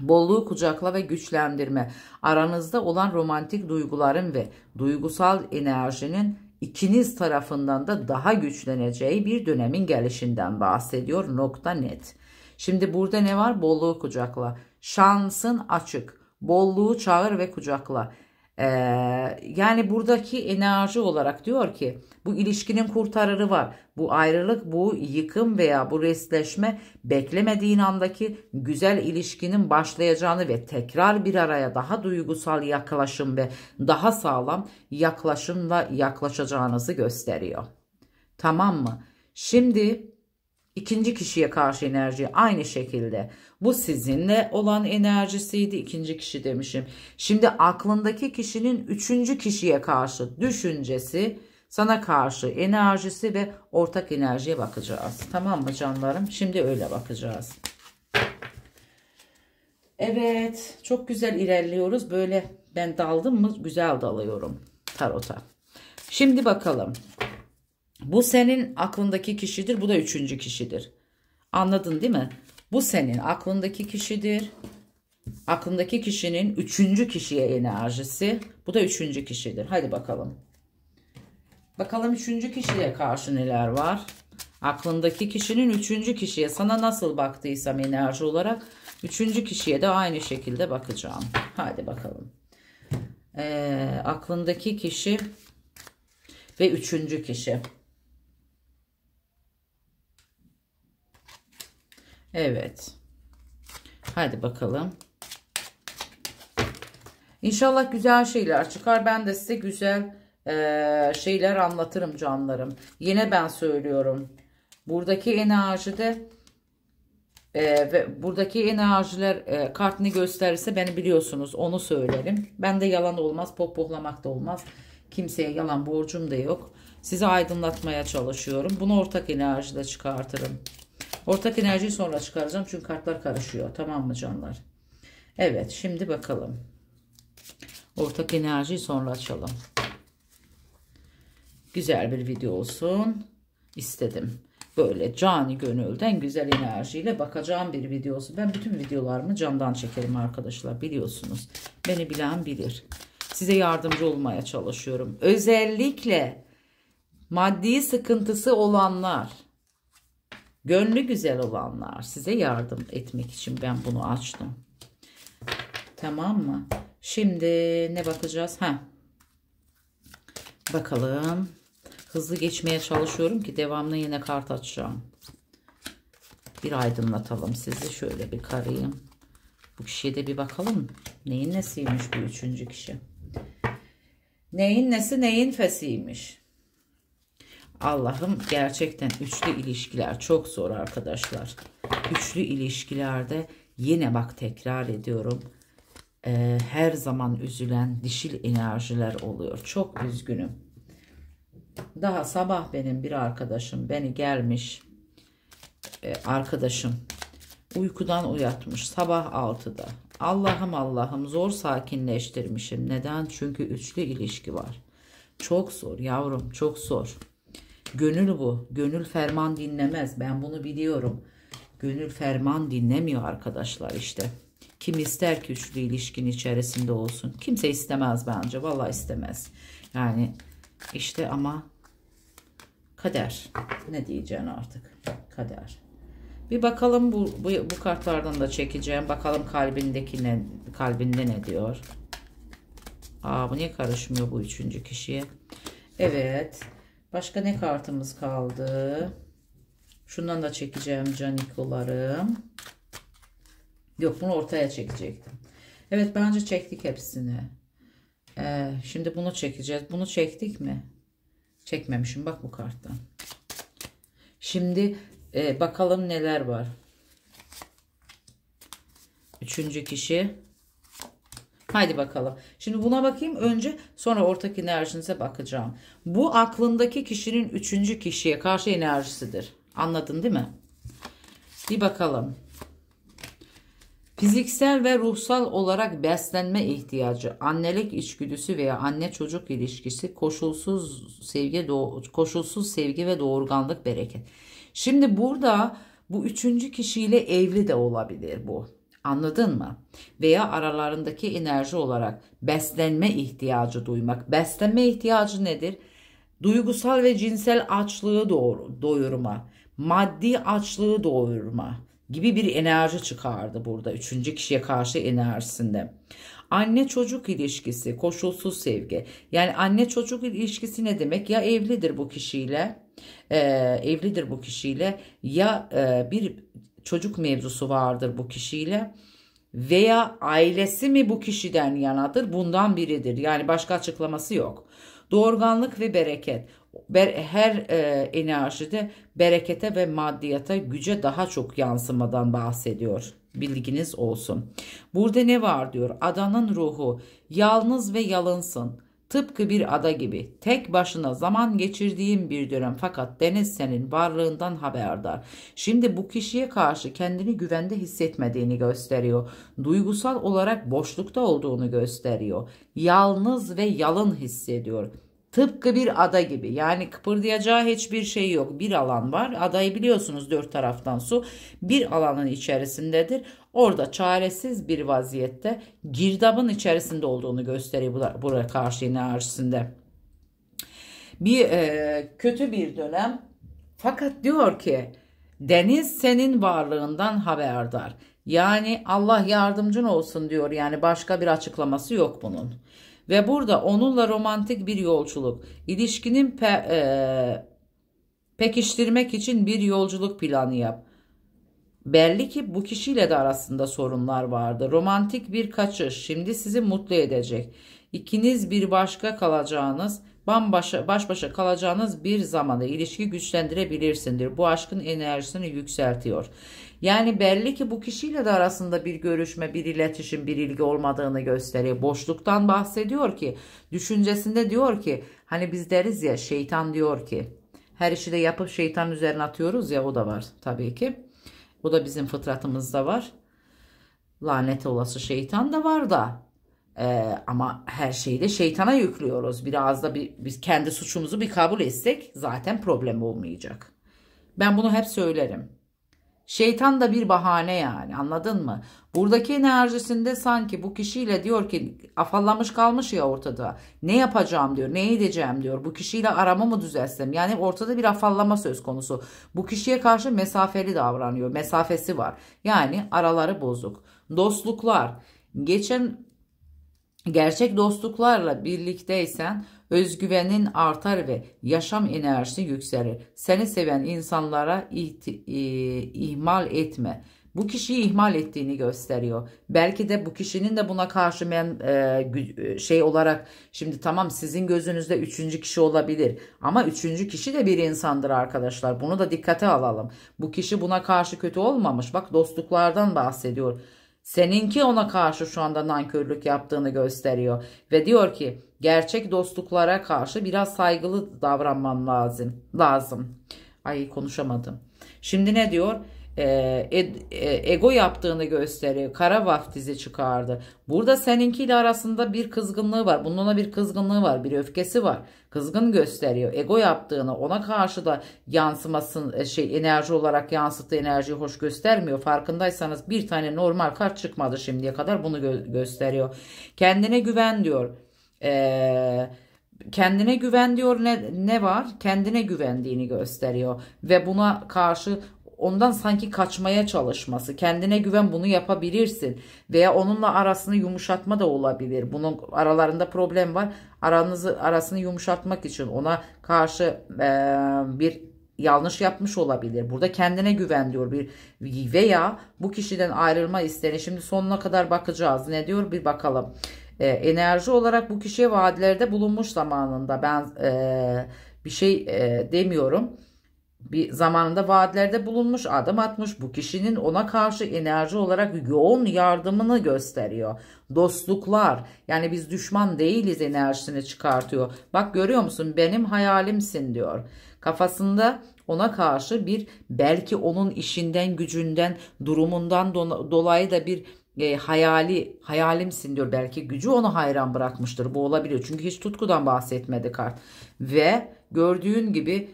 Bolluğu kucakla ve güçlendirme. Aranızda olan romantik duyguların ve duygusal enerjinin ikiniz tarafından da daha güçleneceği bir dönemin gelişinden bahsediyor nokta net. Şimdi burada ne var? Bolluğu kucakla. Şansın açık. Bolluğu çağır ve kucakla. Ee, yani buradaki enerji olarak diyor ki bu ilişkinin kurtarırı var. Bu ayrılık, bu yıkım veya bu resleşme beklemediğin andaki güzel ilişkinin başlayacağını ve tekrar bir araya daha duygusal yaklaşım ve daha sağlam yaklaşımla yaklaşacağınızı gösteriyor. Tamam mı? Şimdi ikinci kişiye karşı enerji aynı şekilde. Bu sizinle olan enerjisiydi ikinci kişi demişim. Şimdi aklındaki kişinin üçüncü kişiye karşı düşüncesi sana karşı enerjisi ve ortak enerjiye bakacağız. Tamam mı canlarım? Şimdi öyle bakacağız. Evet çok güzel ilerliyoruz. Böyle ben daldım mı güzel dalıyorum tarota. Şimdi bakalım. Bu senin aklındaki kişidir. Bu da üçüncü kişidir. Anladın değil mi? Bu senin aklındaki kişidir. Aklındaki kişinin üçüncü kişiye enerjisi. Bu da üçüncü kişidir. Hadi bakalım. Bakalım üçüncü kişiye karşı neler var? Aklındaki kişinin üçüncü kişiye sana nasıl baktıysam enerji olarak üçüncü kişiye de aynı şekilde bakacağım. Hadi bakalım. Ee, aklındaki kişi ve üçüncü kişi. Evet. Hadi bakalım. İnşallah güzel şeyler çıkar. Ben de size güzel e, şeyler anlatırım canlarım. Yine ben söylüyorum. Buradaki enerjide e, ve buradaki enerjiler e, kartını gösterirse beni biliyorsunuz. Onu söylerim. Ben de yalan olmaz. Pohpohlamak da olmaz. Kimseye yalan borcum da yok. Sizi aydınlatmaya çalışıyorum. Bunu ortak enerjide çıkartırım. Ortak enerjiyi sonra çıkaracağım çünkü kartlar karışıyor. Tamam mı canlar? Evet şimdi bakalım. Ortak enerjiyi sonra açalım. Güzel bir video olsun istedim. Böyle cani gönülden güzel enerjiyle bakacağım bir videosu. Ben bütün videolarımı candan çekerim arkadaşlar biliyorsunuz. Beni bilen bilir. Size yardımcı olmaya çalışıyorum. Özellikle maddi sıkıntısı olanlar Gönlü güzel olanlar size yardım etmek için ben bunu açtım. Tamam mı? Şimdi ne bakacağız? Ha. Bakalım. Hızlı geçmeye çalışıyorum ki devamlı yine kart açacağım. Bir aydınlatalım sizi. Şöyle bir karayım. Bu kişiye de bir bakalım. Neyin nesiymiş bu üçüncü kişi? Neyin nesi neyin fesiymiş? Allah'ım gerçekten üçlü ilişkiler çok zor arkadaşlar. Üçlü ilişkilerde yine bak tekrar ediyorum. E, her zaman üzülen dişil enerjiler oluyor. Çok üzgünüm. Daha sabah benim bir arkadaşım beni gelmiş. E, arkadaşım uykudan uyatmış sabah 6'da. Allah'ım Allah'ım zor sakinleştirmişim. Neden? Çünkü üçlü ilişki var. Çok zor yavrum çok zor. Gönül bu. Gönül ferman dinlemez. Ben bunu biliyorum. Gönül ferman dinlemiyor arkadaşlar işte. Kim ister ki üçlü ilişkin içerisinde olsun. Kimse istemez bence. Vallahi istemez. Yani işte ama kader. Ne diyeceğim artık? Kader. Bir bakalım bu, bu, bu kartlardan da çekeceğim. Bakalım kalbindeki ne, kalbinde ne diyor. Aa bu niye karışmıyor bu üçüncü kişiye? Evet. Başka ne kartımız kaldı? Şundan da çekeceğim canikolarım. Yok bunu ortaya çekecektim. Evet bence çektik hepsini. Ee, şimdi bunu çekeceğiz. Bunu çektik mi? Çekmemişim bak bu karttan. Şimdi e, bakalım neler var. Üçüncü kişi. Haydi bakalım. Şimdi buna bakayım önce sonra ortak enerjinize bakacağım. Bu aklındaki kişinin üçüncü kişiye karşı enerjisidir. Anladın değil mi? Bir bakalım. Fiziksel ve ruhsal olarak beslenme ihtiyacı, annelik içgüdüsü veya anne çocuk ilişkisi, koşulsuz sevgi, koşulsuz sevgi ve doğurganlık bereket. Şimdi burada bu üçüncü kişiyle evli de olabilir bu. Anladın mı? Veya aralarındaki enerji olarak beslenme ihtiyacı duymak. Beslenme ihtiyacı nedir? Duygusal ve cinsel açlığı doğru, doyurma, maddi açlığı doyurma gibi bir enerji çıkardı burada üçüncü kişiye karşı enerjisinde. Anne çocuk ilişkisi, koşulsuz sevgi. Yani anne çocuk ilişkisi ne demek? Ya evlidir bu kişiyle, e, evlidir bu kişiyle ya e, bir çocuk mevzusu vardır bu kişiyle veya ailesi mi bu kişiden yanadır bundan biridir. Yani başka açıklaması yok. Doğurganlık ve bereket. Her e, enerjide berekete ve maddiyata güce daha çok yansımadan bahsediyor. Bilginiz olsun. Burada ne var diyor? Adanın ruhu yalnız ve yalınsın. Tıpkı bir ada gibi tek başına zaman geçirdiğim bir dönem fakat Deniz senin varlığından haberdar. Şimdi bu kişiye karşı kendini güvende hissetmediğini gösteriyor. Duygusal olarak boşlukta olduğunu gösteriyor. Yalnız ve yalın hissediyor. Tıpkı bir ada gibi yani kıpırdayacağı hiçbir şey yok. Bir alan var adayı biliyorsunuz dört taraftan su bir alanın içerisindedir Orada çaresiz bir vaziyette girdabın içerisinde olduğunu gösteriyor burada karşı enerjisinde. Bir e, kötü bir dönem fakat diyor ki deniz senin varlığından haberdar. Yani Allah yardımcın olsun diyor yani başka bir açıklaması yok bunun. Ve burada onunla romantik bir yolculuk, ilişkinin pe, e, pekiştirmek için bir yolculuk planı yap. Belli ki bu kişiyle de arasında sorunlar vardı. Romantik bir kaçış şimdi sizi mutlu edecek. İkiniz bir başka kalacağınız, bambaşa, baş başa kalacağınız bir zamanda ilişki güçlendirebilirsindir. Bu aşkın enerjisini yükseltiyor. Yani belli ki bu kişiyle de arasında bir görüşme, bir iletişim, bir ilgi olmadığını gösteriyor. Boşluktan bahsediyor ki, düşüncesinde diyor ki, hani biz deriz ya şeytan diyor ki, her işi de yapıp şeytan üzerine atıyoruz ya o da var tabii ki. Bu da bizim fıtratımızda var. Lanet olası şeytan da var da. Ee, ama her şeyi de şeytana yüklüyoruz. Biraz da bir, biz kendi suçumuzu bir kabul etsek zaten problem olmayacak. Ben bunu hep söylerim. Şeytan da bir bahane yani anladın mı? Buradaki enerjisinde sanki bu kişiyle diyor ki afallamış kalmış ya ortada. Ne yapacağım diyor, ne edeceğim diyor. Bu kişiyle aramı mı düzelsem? Yani ortada bir afallama söz konusu. Bu kişiye karşı mesafeli davranıyor, mesafesi var. Yani araları bozuk. Dostluklar. Geçen gerçek dostluklarla birlikteysen özgüvenin artar ve yaşam enerjisi yükselir. Seni seven insanlara e, ihmal etme. Bu kişiyi ihmal ettiğini gösteriyor. Belki de bu kişinin de buna karşı men, e, e, şey olarak şimdi tamam sizin gözünüzde üçüncü kişi olabilir. Ama üçüncü kişi de bir insandır arkadaşlar. Bunu da dikkate alalım. Bu kişi buna karşı kötü olmamış. Bak dostluklardan bahsediyor. Seninki ona karşı şu anda nankörlük yaptığını gösteriyor. Ve diyor ki gerçek dostluklara karşı biraz saygılı davranman lazım. Lazım. Ay konuşamadım. Şimdi ne diyor? E, e, ego yaptığını gösteriyor. Kara vaftizi çıkardı. Burada seninkiyle arasında bir kızgınlığı var. Bununla bir kızgınlığı var. Bir öfkesi var. Kızgın gösteriyor. Ego yaptığını ona karşı da yansımasın e, şey enerji olarak yansıttığı enerjiyi hoş göstermiyor. Farkındaysanız bir tane normal kart çıkmadı şimdiye kadar. Bunu gö gösteriyor. Kendine güven diyor. Ee, kendine güven diyor ne, ne var? Kendine güvendiğini gösteriyor. Ve buna karşı ondan sanki kaçmaya çalışması. Kendine güven bunu yapabilirsin. Veya onunla arasını yumuşatma da olabilir. Bunun aralarında problem var. Aranızı arasını yumuşatmak için ona karşı e, bir yanlış yapmış olabilir. Burada kendine güven diyor bir veya bu kişiden ayrılma isteği Şimdi sonuna kadar bakacağız. Ne diyor? Bir bakalım e, enerji olarak bu kişiye vadilerde bulunmuş zamanında ben e, bir şey e, demiyorum bir zamanında vaatlerde bulunmuş adım atmış bu kişinin ona karşı enerji olarak yoğun yardımını gösteriyor dostluklar yani biz düşman değiliz enerjisini çıkartıyor bak görüyor musun benim hayalimsin diyor kafasında ona karşı bir belki onun işinden gücünden durumundan dolayı da bir e, hayali hayalimsin diyor. Belki gücü onu hayran bırakmıştır. Bu olabiliyor. Çünkü hiç tutkudan bahsetmedi kart. Ve gördüğün gibi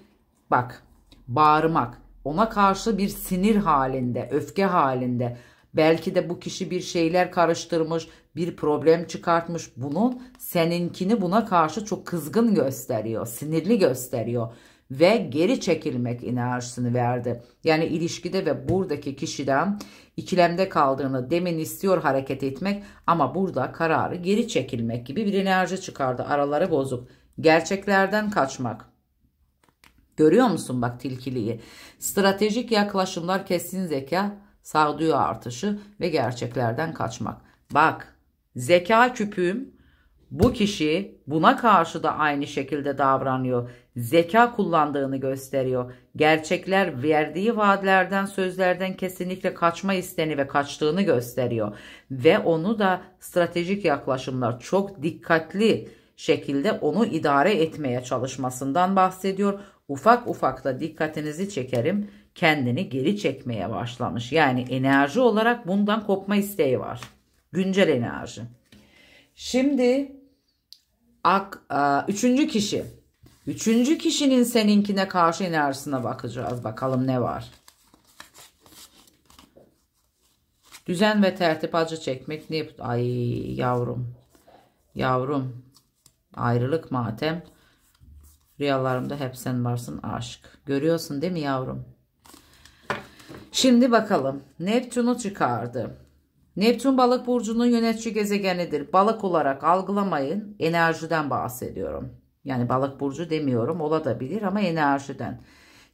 bak bağırmak ona karşı bir sinir halinde, öfke halinde. Belki de bu kişi bir şeyler karıştırmış, bir problem çıkartmış. Bunun seninkini buna karşı çok kızgın gösteriyor, sinirli gösteriyor ve geri çekilmek enerjisini verdi. Yani ilişkide ve buradaki kişiden ikilemde kaldığını demin istiyor hareket etmek ama burada kararı geri çekilmek gibi bir enerji çıkardı. Araları bozuk. Gerçeklerden kaçmak. Görüyor musun bak tilkiliği? Stratejik yaklaşımlar kesin zeka, sağduyu artışı ve gerçeklerden kaçmak. Bak zeka küpüm bu kişi buna karşı da aynı şekilde davranıyor. Zeka kullandığını gösteriyor. Gerçekler verdiği vaatlerden, sözlerden kesinlikle kaçma isteni ve kaçtığını gösteriyor. Ve onu da stratejik yaklaşımlar çok dikkatli şekilde onu idare etmeye çalışmasından bahsediyor. Ufak ufak da dikkatinizi çekerim kendini geri çekmeye başlamış. Yani enerji olarak bundan kopma isteği var. Güncel enerji. Şimdi Ak, a, e, üçüncü kişi. Üçüncü kişinin seninkine karşı enerjisine bakacağız. Bakalım ne var. Düzen ve tertip acı çekmek ne? Ay yavrum. Yavrum. Ayrılık matem. Rüyalarımda hep sen varsın aşk. Görüyorsun değil mi yavrum? Şimdi bakalım. Neptün'ü çıkardı. Neptün balık burcunun yönetici gezegenidir. Balık olarak algılamayın. Enerjiden bahsediyorum. Yani balık burcu demiyorum olabilir ama enerjiden.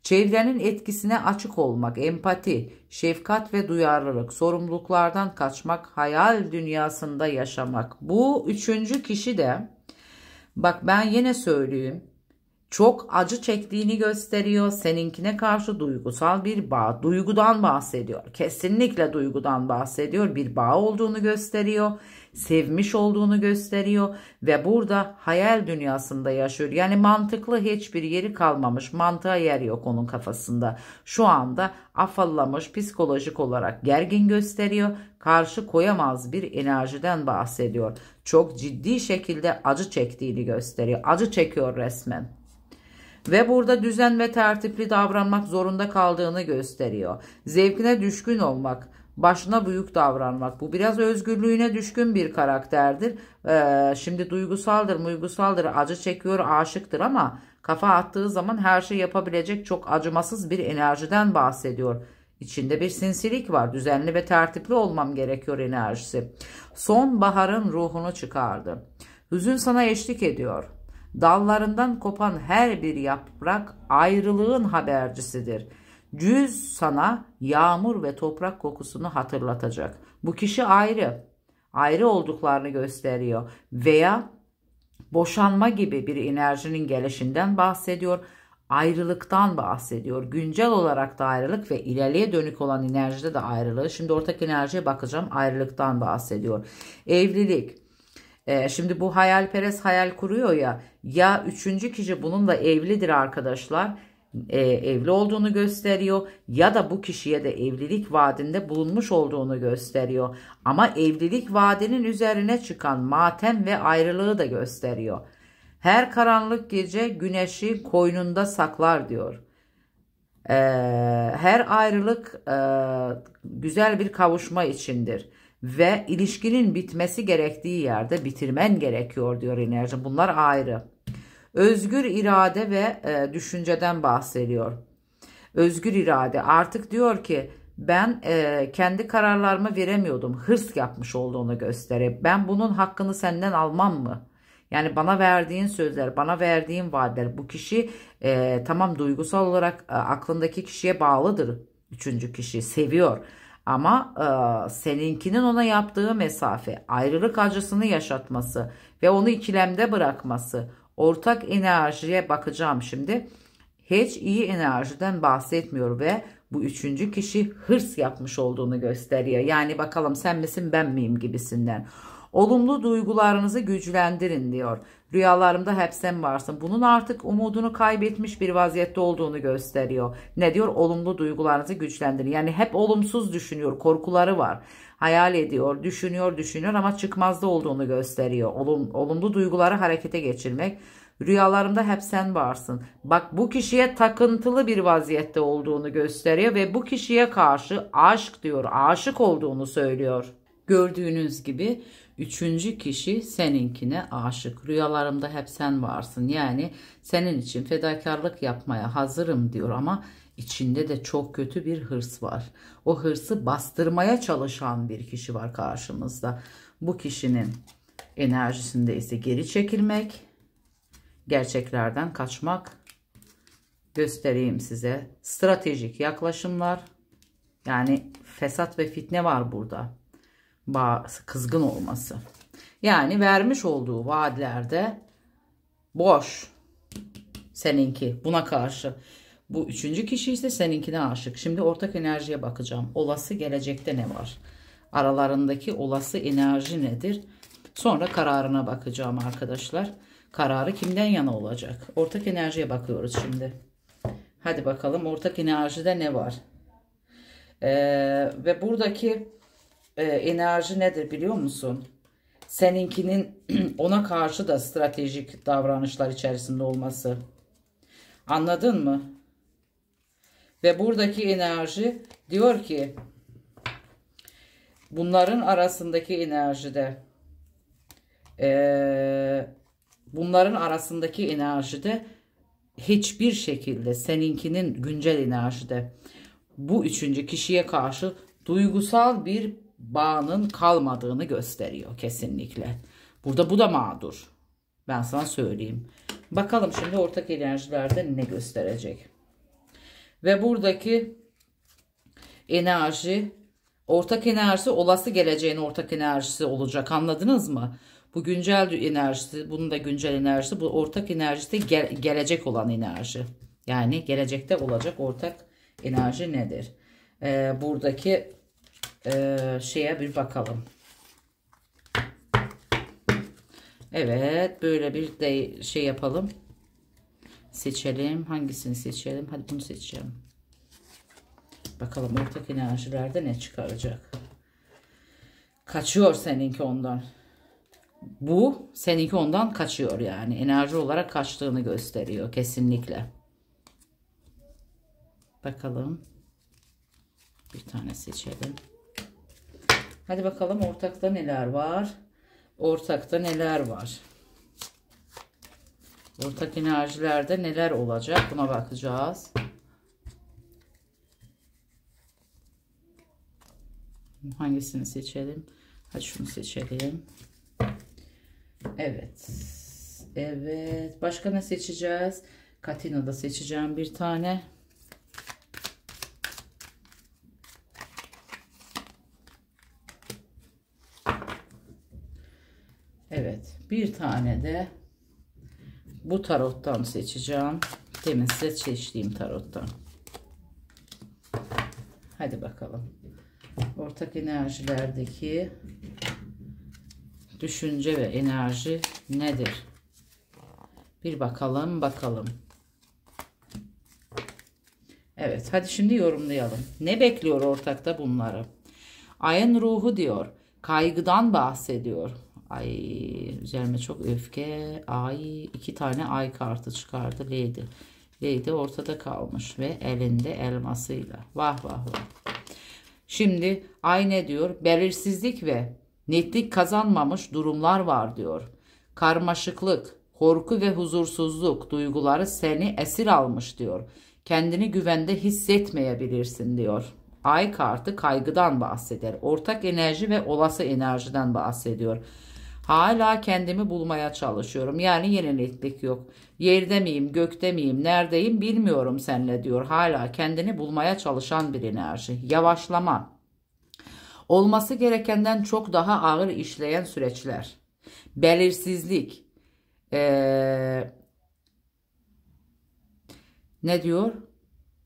Çevrenin etkisine açık olmak, empati, şefkat ve duyarlılık, sorumluluklardan kaçmak, hayal dünyasında yaşamak. Bu üçüncü kişi de bak ben yine söyleyeyim çok acı çektiğini gösteriyor. Seninkine karşı duygusal bir bağ, duygudan bahsediyor. Kesinlikle duygudan bahsediyor. Bir bağ olduğunu gösteriyor. Sevmiş olduğunu gösteriyor ve burada hayal dünyasında yaşıyor. Yani mantıklı hiçbir yeri kalmamış. Mantığa yer yok onun kafasında. Şu anda afallamış, psikolojik olarak gergin gösteriyor. Karşı koyamaz bir enerjiden bahsediyor. Çok ciddi şekilde acı çektiğini gösteriyor. Acı çekiyor resmen ve burada düzen ve tertipli davranmak zorunda kaldığını gösteriyor. Zevkine düşkün olmak, başına büyük davranmak. Bu biraz özgürlüğüne düşkün bir karakterdir. Ee, şimdi duygusaldır, muygusaldır, acı çekiyor, aşıktır ama kafa attığı zaman her şey yapabilecek çok acımasız bir enerjiden bahsediyor. İçinde bir sinsilik var. Düzenli ve tertipli olmam gerekiyor enerjisi. Son baharın ruhunu çıkardı. Hüzün sana eşlik ediyor. Dallarından kopan her bir yaprak ayrılığın habercisidir. Cüz sana yağmur ve toprak kokusunu hatırlatacak. Bu kişi ayrı, ayrı olduklarını gösteriyor veya boşanma gibi bir enerjinin gelişinden bahsediyor. Ayrılıktan bahsediyor. Güncel olarak da ayrılık ve ileriye dönük olan enerjide de ayrılığı. Şimdi ortak enerjiye bakacağım. Ayrılıktan bahsediyor. Evlilik ee, şimdi bu hayalperest hayal kuruyor ya ya üçüncü kişi bununla evlidir arkadaşlar e, evli olduğunu gösteriyor ya da bu kişiye de evlilik vaadinde bulunmuş olduğunu gösteriyor. Ama evlilik vaadinin üzerine çıkan matem ve ayrılığı da gösteriyor. Her karanlık gece güneşi koynunda saklar diyor. Ee, her ayrılık e, güzel bir kavuşma içindir ve ilişkinin bitmesi gerektiği yerde bitirmen gerekiyor diyor enerji. Bunlar ayrı. Özgür irade ve e, düşünceden bahsediyor. Özgür irade artık diyor ki ben e, kendi kararlarımı veremiyordum. Hırs yapmış olduğunu gösterip ben bunun hakkını senden almam mı? Yani bana verdiğin sözler, bana verdiğin vaatler bu kişi e, tamam duygusal olarak e, aklındaki kişiye bağlıdır. Üçüncü kişi seviyor ama e, seninkinin ona yaptığı mesafe, ayrılık acısını yaşatması ve onu ikilemde bırakması, ortak enerjiye bakacağım şimdi. Hiç iyi enerjiden bahsetmiyor ve bu üçüncü kişi hırs yapmış olduğunu gösteriyor. Yani bakalım sen misin ben miyim gibisinden. Olumlu duygularınızı güçlendirin diyor. Rüyalarımda hep sen varsın. Bunun artık umudunu kaybetmiş bir vaziyette olduğunu gösteriyor. Ne diyor? Olumlu duygularınızı güçlendirin. Yani hep olumsuz düşünüyor. Korkuları var. Hayal ediyor, düşünüyor, düşünüyor ama çıkmazda olduğunu gösteriyor. Olum, olumlu duyguları harekete geçirmek. Rüyalarımda hep sen varsın. Bak bu kişiye takıntılı bir vaziyette olduğunu gösteriyor ve bu kişiye karşı aşk diyor, aşık olduğunu söylüyor. Gördüğünüz gibi Üçüncü kişi seninkine aşık. Rüyalarımda hep sen varsın. Yani senin için fedakarlık yapmaya hazırım diyor ama içinde de çok kötü bir hırs var. O hırsı bastırmaya çalışan bir kişi var karşımızda. Bu kişinin enerjisinde ise geri çekilmek, gerçeklerden kaçmak göstereyim size. Stratejik yaklaşımlar yani fesat ve fitne var burada kızgın olması. Yani vermiş olduğu vadilerde boş seninki buna karşı. Bu üçüncü kişi ise seninkine aşık. Şimdi ortak enerjiye bakacağım. Olası gelecekte ne var? Aralarındaki olası enerji nedir? Sonra kararına bakacağım arkadaşlar. Kararı kimden yana olacak? Ortak enerjiye bakıyoruz şimdi. Hadi bakalım ortak enerjide ne var? Ee, ve buradaki e, enerji nedir biliyor musun? Seninkinin ona karşı da stratejik davranışlar içerisinde olması. Anladın mı? Ve buradaki enerji diyor ki bunların arasındaki enerjide e, bunların arasındaki enerjide hiçbir şekilde seninkinin güncel enerjide bu üçüncü kişiye karşı duygusal bir bağının kalmadığını gösteriyor kesinlikle. Burada bu da mağdur. Ben sana söyleyeyim. Bakalım şimdi ortak enerjilerde ne gösterecek. Ve buradaki enerji ortak enerji olası geleceğin ortak enerjisi olacak anladınız mı? Bu güncel enerjisi bunun da güncel enerjisi bu ortak enerjisi de ge gelecek olan enerji. Yani gelecekte olacak ortak enerji nedir? Ee, buradaki e, şeye bir bakalım. Evet böyle bir de şey yapalım. Seçelim. Hangisini seçelim? Hadi bunu seçeceğim. Bakalım ortak enerjilerde ne çıkaracak. Kaçıyor seninki ondan. Bu seninki ondan kaçıyor yani. Enerji olarak kaçtığını gösteriyor kesinlikle. Bakalım. Bir tane seçelim. Hadi bakalım ortakta neler var? Ortakta neler var? Ortak enerjilerde neler olacak? Buna bakacağız. Hangisini seçelim? Hadi şunu seçelim. Evet. Evet. Başka ne seçeceğiz? Katina'da seçeceğim bir tane. Bir tane de bu tarottan seçeceğim. Demin size seçtiğim tarottan. Hadi bakalım. Ortak enerjilerdeki düşünce ve enerji nedir? Bir bakalım bakalım. Evet hadi şimdi yorumlayalım. Ne bekliyor ortakta bunları? Ayın ruhu diyor. Kaygıdan bahsediyor. Ay üzerime çok öfke. Ay iki tane ay kartı çıkardı Lady. Lady ortada kalmış ve elinde elmasıyla. Vah vah vah. Şimdi ay ne diyor? Belirsizlik ve netlik kazanmamış durumlar var diyor. Karmaşıklık, korku ve huzursuzluk duyguları seni esir almış diyor. Kendini güvende hissetmeyebilirsin diyor. Ay kartı kaygıdan bahseder. Ortak enerji ve olası enerjiden bahsediyor. Hala kendimi bulmaya çalışıyorum. Yani yeniliklik yok. Yerde miyim, gökte miyim, neredeyim bilmiyorum senle diyor. Hala kendini bulmaya çalışan bir enerji. Yavaşlama. Olması gerekenden çok daha ağır işleyen süreçler. Belirsizlik. Ee, ne diyor?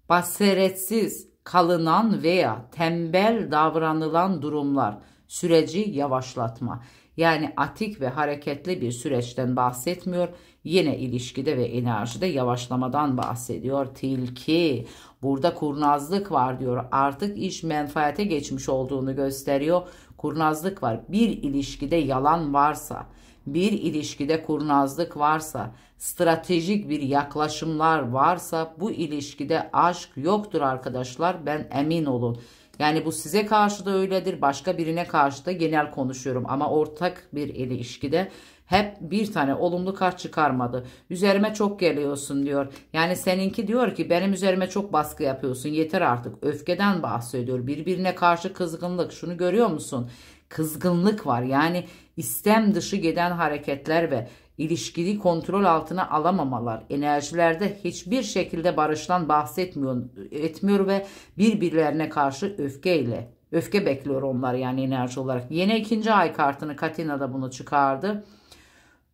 Basiretsiz kalınan veya tembel davranılan durumlar süreci yavaşlatma. Yani atik ve hareketli bir süreçten bahsetmiyor. Yine ilişkide ve enerjide yavaşlamadan bahsediyor. Tilki burada kurnazlık var diyor. Artık iş menfaate geçmiş olduğunu gösteriyor. Kurnazlık var. Bir ilişkide yalan varsa, bir ilişkide kurnazlık varsa, stratejik bir yaklaşımlar varsa bu ilişkide aşk yoktur arkadaşlar. Ben emin olun. Yani bu size karşı da öyledir, başka birine karşı da genel konuşuyorum ama ortak bir ilişkide hep bir tane olumlu kart çıkarmadı. Üzerime çok geliyorsun diyor. Yani seninki diyor ki benim üzerime çok baskı yapıyorsun. Yeter artık. Öfkeden bahsediyor. Birbirine karşı kızgınlık. Şunu görüyor musun? Kızgınlık var. Yani istem dışı giden hareketler ve ilişkiyi kontrol altına alamamalar, enerjilerde hiçbir şekilde barıştan bahsetmiyor etmiyor ve birbirlerine karşı öfkeyle öfke bekliyor onlar yani enerji olarak. Yine ikinci ay kartını Katina da bunu çıkardı.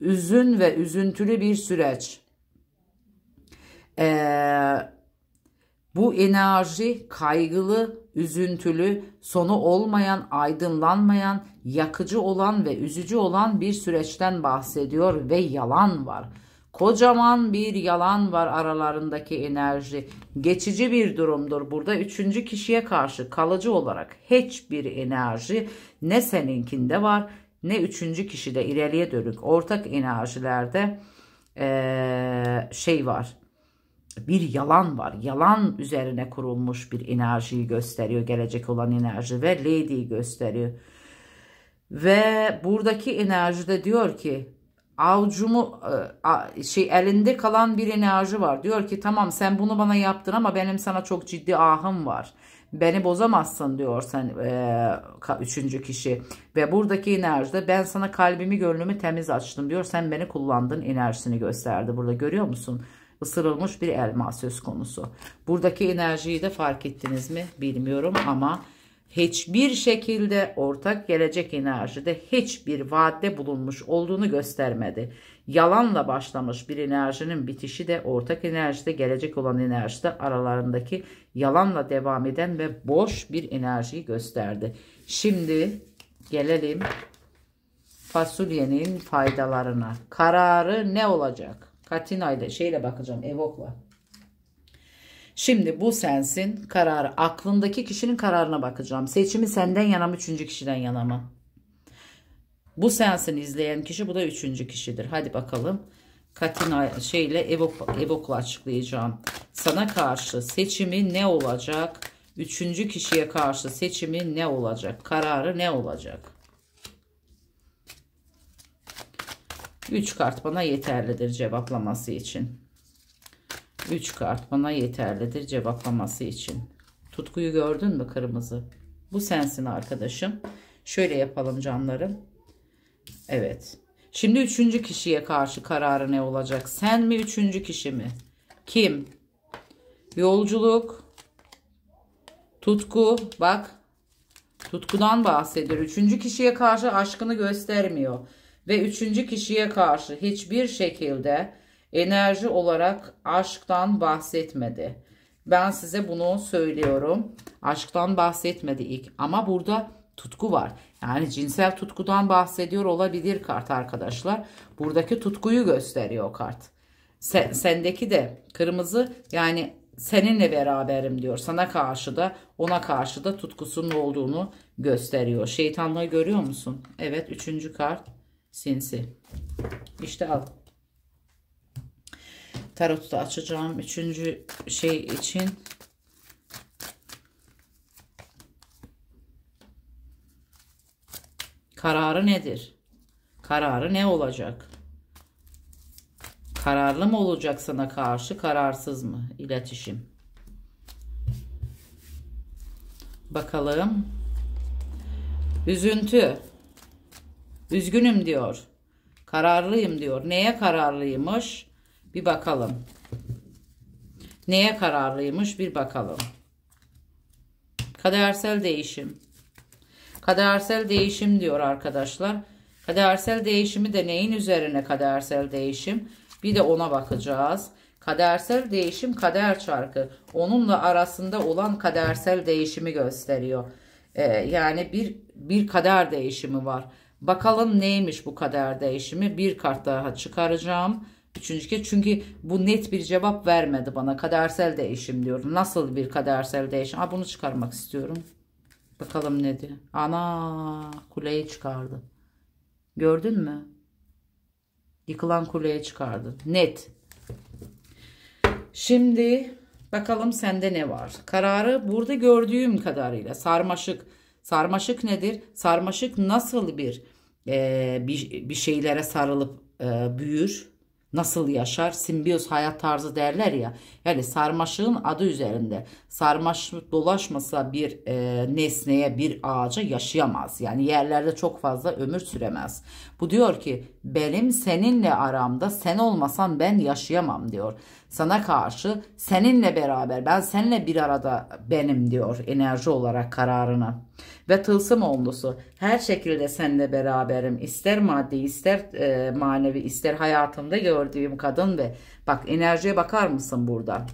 Üzün ve üzüntülü bir süreç. Ee, bu enerji kaygılı üzüntülü, sonu olmayan, aydınlanmayan, yakıcı olan ve üzücü olan bir süreçten bahsediyor ve yalan var. Kocaman bir yalan var aralarındaki enerji. Geçici bir durumdur. Burada üçüncü kişiye karşı kalıcı olarak hiçbir enerji ne seninkinde var ne üçüncü kişide ileriye dönük ortak enerjilerde ee, şey var bir yalan var. Yalan üzerine kurulmuş bir enerjiyi gösteriyor. Gelecek olan enerji ve Lady'yi gösteriyor. Ve buradaki enerjide diyor ki avcumu e, şey elinde kalan bir enerji var. Diyor ki tamam sen bunu bana yaptın ama benim sana çok ciddi ahım var. Beni bozamazsın diyor sen e, üçüncü kişi. Ve buradaki enerjide ben sana kalbimi gönlümü temiz açtım diyor. Sen beni kullandın enerjisini gösterdi. Burada görüyor musun? ısırılmış bir elma söz konusu. Buradaki enerjiyi de fark ettiniz mi bilmiyorum ama hiçbir şekilde ortak gelecek enerjide hiçbir vaatte bulunmuş olduğunu göstermedi. Yalanla başlamış bir enerjinin bitişi de ortak enerjide gelecek olan enerjide aralarındaki yalanla devam eden ve boş bir enerjiyi gösterdi. Şimdi gelelim fasulyenin faydalarına. Kararı ne olacak? Katina ile şeyle bakacağım evokla. Şimdi bu sensin kararı. Aklındaki kişinin kararına bakacağım. Seçimi senden yana mı üçüncü kişiden yana mı? Bu sensin izleyen kişi bu da üçüncü kişidir. Hadi bakalım. Katina şeyle evok, evokla açıklayacağım. Sana karşı seçimi ne olacak? Üçüncü kişiye karşı seçimi ne olacak? Kararı ne olacak? 3 kart bana yeterlidir cevaplaması için. 3 kart bana yeterlidir cevaplaması için. Tutkuyu gördün mü kırmızı? Bu sensin arkadaşım. Şöyle yapalım canlarım. Evet. Şimdi üçüncü kişiye karşı kararı ne olacak? Sen mi üçüncü kişi mi? Kim? Yolculuk. Tutku. Bak. Tutkudan bahsediyor. Üçüncü kişiye karşı aşkını göstermiyor ve üçüncü kişiye karşı hiçbir şekilde enerji olarak aşktan bahsetmedi. Ben size bunu söylüyorum. Aşktan bahsetmedi ilk ama burada tutku var. Yani cinsel tutkudan bahsediyor olabilir kart arkadaşlar. Buradaki tutkuyu gösteriyor kart. Sen, sendeki de kırmızı yani seninle beraberim diyor. Sana karşı da ona karşı da tutkusunun olduğunu gösteriyor. Şeytanlığı görüyor musun? Evet üçüncü kart sinsi. İşte al. Tarotu da açacağım. Üçüncü şey için. Kararı nedir? Kararı ne olacak? Kararlı mı olacak sana karşı, kararsız mı? İletişim. Bakalım. Üzüntü. Üzgünüm diyor. Kararlıyım diyor. Neye kararlıymış? Bir bakalım. Neye kararlıymış bir bakalım. Kadersel değişim. Kadersel değişim diyor arkadaşlar. Kadersel değişimi de neyin üzerine kadersel değişim? Bir de ona bakacağız. Kadersel değişim kader çarkı. Onunla arasında olan kadersel değişimi gösteriyor. Ee, yani bir, bir kader değişimi var. Bakalım neymiş bu kader değişimi. Bir kart daha çıkaracağım. Üçüncü kez çünkü bu net bir cevap vermedi bana. Kadersel değişim diyorum. Nasıl bir kadersel değişim? Ha, bunu çıkarmak istiyorum. Bakalım ne diyor. Ana kuleyi çıkardı. Gördün mü? Yıkılan kuleyi çıkardı. Net. Şimdi bakalım sende ne var? Kararı burada gördüğüm kadarıyla sarmaşık Sarmaşık nedir? Sarmaşık nasıl bir e, bir, bir şeylere sarılıp e, büyür? nasıl yaşar? Simbiyoz hayat tarzı derler ya. Yani sarmaşığın adı üzerinde sarmaş dolaşmasa bir e, nesneye bir ağaca yaşayamaz. Yani yerlerde çok fazla ömür süremez. Bu diyor ki benim seninle aramda sen olmasan ben yaşayamam diyor. Sana karşı seninle beraber ben seninle bir arada benim diyor enerji olarak kararını ve tılsım oldusu. Her şekilde seninle beraberim. İster maddi, ister e, manevi, ister hayatımda gördüğüm kadın ve bak enerjiye bakar mısın burada?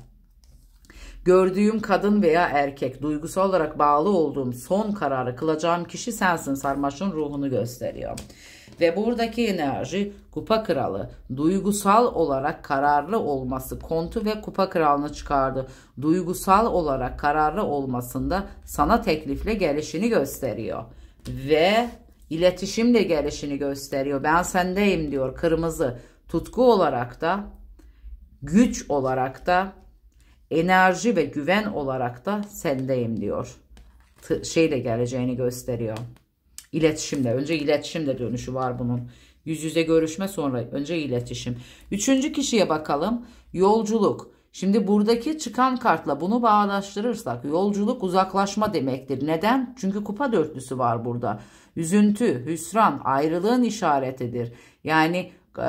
Gördüğüm kadın veya erkek duygusal olarak bağlı olduğum son kararı kılacağım kişi sensin sarmaşın ruhunu gösteriyor ve buradaki enerji kupa kralı duygusal olarak kararlı olması kontu ve kupa kralını çıkardı. Duygusal olarak kararlı olmasında sana teklifle gelişini gösteriyor ve iletişimle gelişini gösteriyor. Ben sendeyim diyor kırmızı tutku olarak da güç olarak da enerji ve güven olarak da sendeyim diyor. şeyle geleceğini gösteriyor. İletişimle. Önce iletişimde dönüşü var bunun. Yüz yüze görüşme sonra önce iletişim. Üçüncü kişiye bakalım. Yolculuk. Şimdi buradaki çıkan kartla bunu bağdaştırırsak yolculuk uzaklaşma demektir. Neden? Çünkü kupa dörtlüsü var burada. Üzüntü, hüsran, ayrılığın işaretidir. Yani e,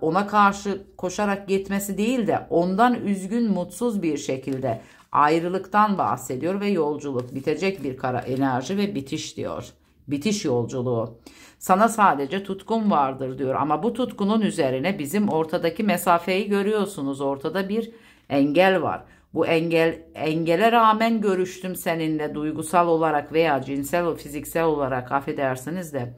ona karşı koşarak gitmesi değil de ondan üzgün mutsuz bir şekilde ayrılıktan bahsediyor ve yolculuk bitecek bir kara enerji ve bitiş diyor bitiş yolculuğu. Sana sadece tutkun vardır diyor ama bu tutkunun üzerine bizim ortadaki mesafeyi görüyorsunuz. Ortada bir engel var. Bu engel engele rağmen görüştüm seninle duygusal olarak veya cinsel ve fiziksel olarak affedersiniz de.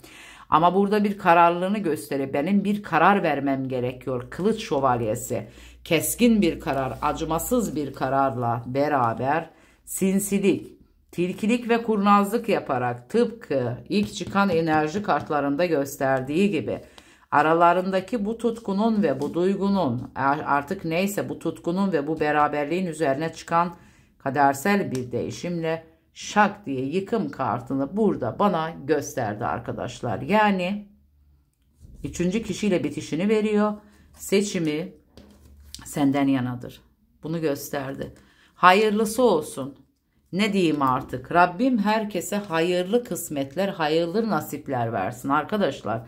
Ama burada bir kararlılığını gösteriyor. Benim bir karar vermem gerekiyor. Kılıç şövalyesi. Keskin bir karar, acımasız bir kararla beraber sinsilik, tilkilik ve kurnazlık yaparak tıpkı ilk çıkan enerji kartlarında gösterdiği gibi aralarındaki bu tutkunun ve bu duygunun artık neyse bu tutkunun ve bu beraberliğin üzerine çıkan kadersel bir değişimle şak diye yıkım kartını burada bana gösterdi arkadaşlar. Yani üçüncü kişiyle bitişini veriyor. Seçimi senden yanadır. Bunu gösterdi. Hayırlısı olsun ne diyeyim artık Rabbim herkese hayırlı kısmetler hayırlı nasipler versin arkadaşlar.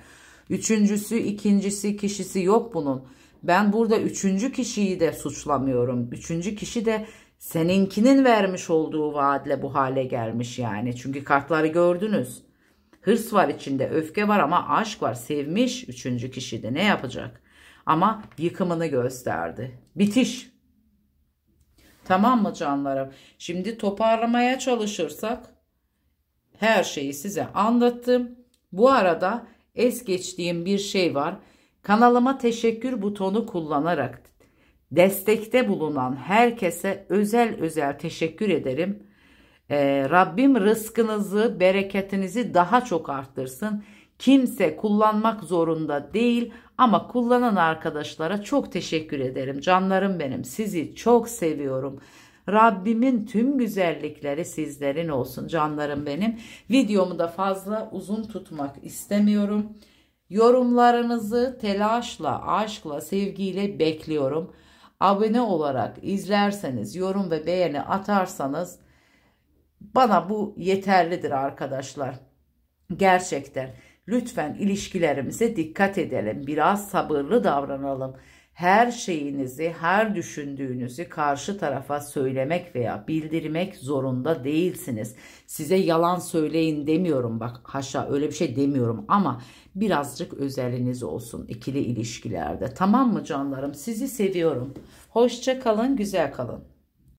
Üçüncüsü ikincisi kişisi yok bunun. Ben burada üçüncü kişiyi de suçlamıyorum. Üçüncü kişi de seninkinin vermiş olduğu vaadle bu hale gelmiş yani. Çünkü kartları gördünüz. Hırs var içinde öfke var ama aşk var sevmiş üçüncü kişi de ne yapacak? Ama yıkımını gösterdi. Bitiş Tamam mı canlarım? Şimdi toparlamaya çalışırsak her şeyi size anlattım. Bu arada es geçtiğim bir şey var. Kanalıma teşekkür butonu kullanarak destekte bulunan herkese özel özel teşekkür ederim. Ee, Rabbim rızkınızı, bereketinizi daha çok arttırsın. Kimse kullanmak zorunda değil ama kullanan arkadaşlara çok teşekkür ederim. Canlarım benim sizi çok seviyorum. Rabbimin tüm güzellikleri sizlerin olsun canlarım benim. Videomu da fazla uzun tutmak istemiyorum. Yorumlarınızı telaşla, aşkla, sevgiyle bekliyorum. Abone olarak izlerseniz, yorum ve beğeni atarsanız bana bu yeterlidir arkadaşlar. Gerçekten. Lütfen ilişkilerimize dikkat edelim, biraz sabırlı davranalım. Her şeyinizi, her düşündüğünüzü karşı tarafa söylemek veya bildirmek zorunda değilsiniz. Size yalan söyleyin demiyorum bak haşa öyle bir şey demiyorum ama birazcık özeliniz olsun ikili ilişkilerde. Tamam mı canlarım? Sizi seviyorum. Hoşça kalın, güzel kalın.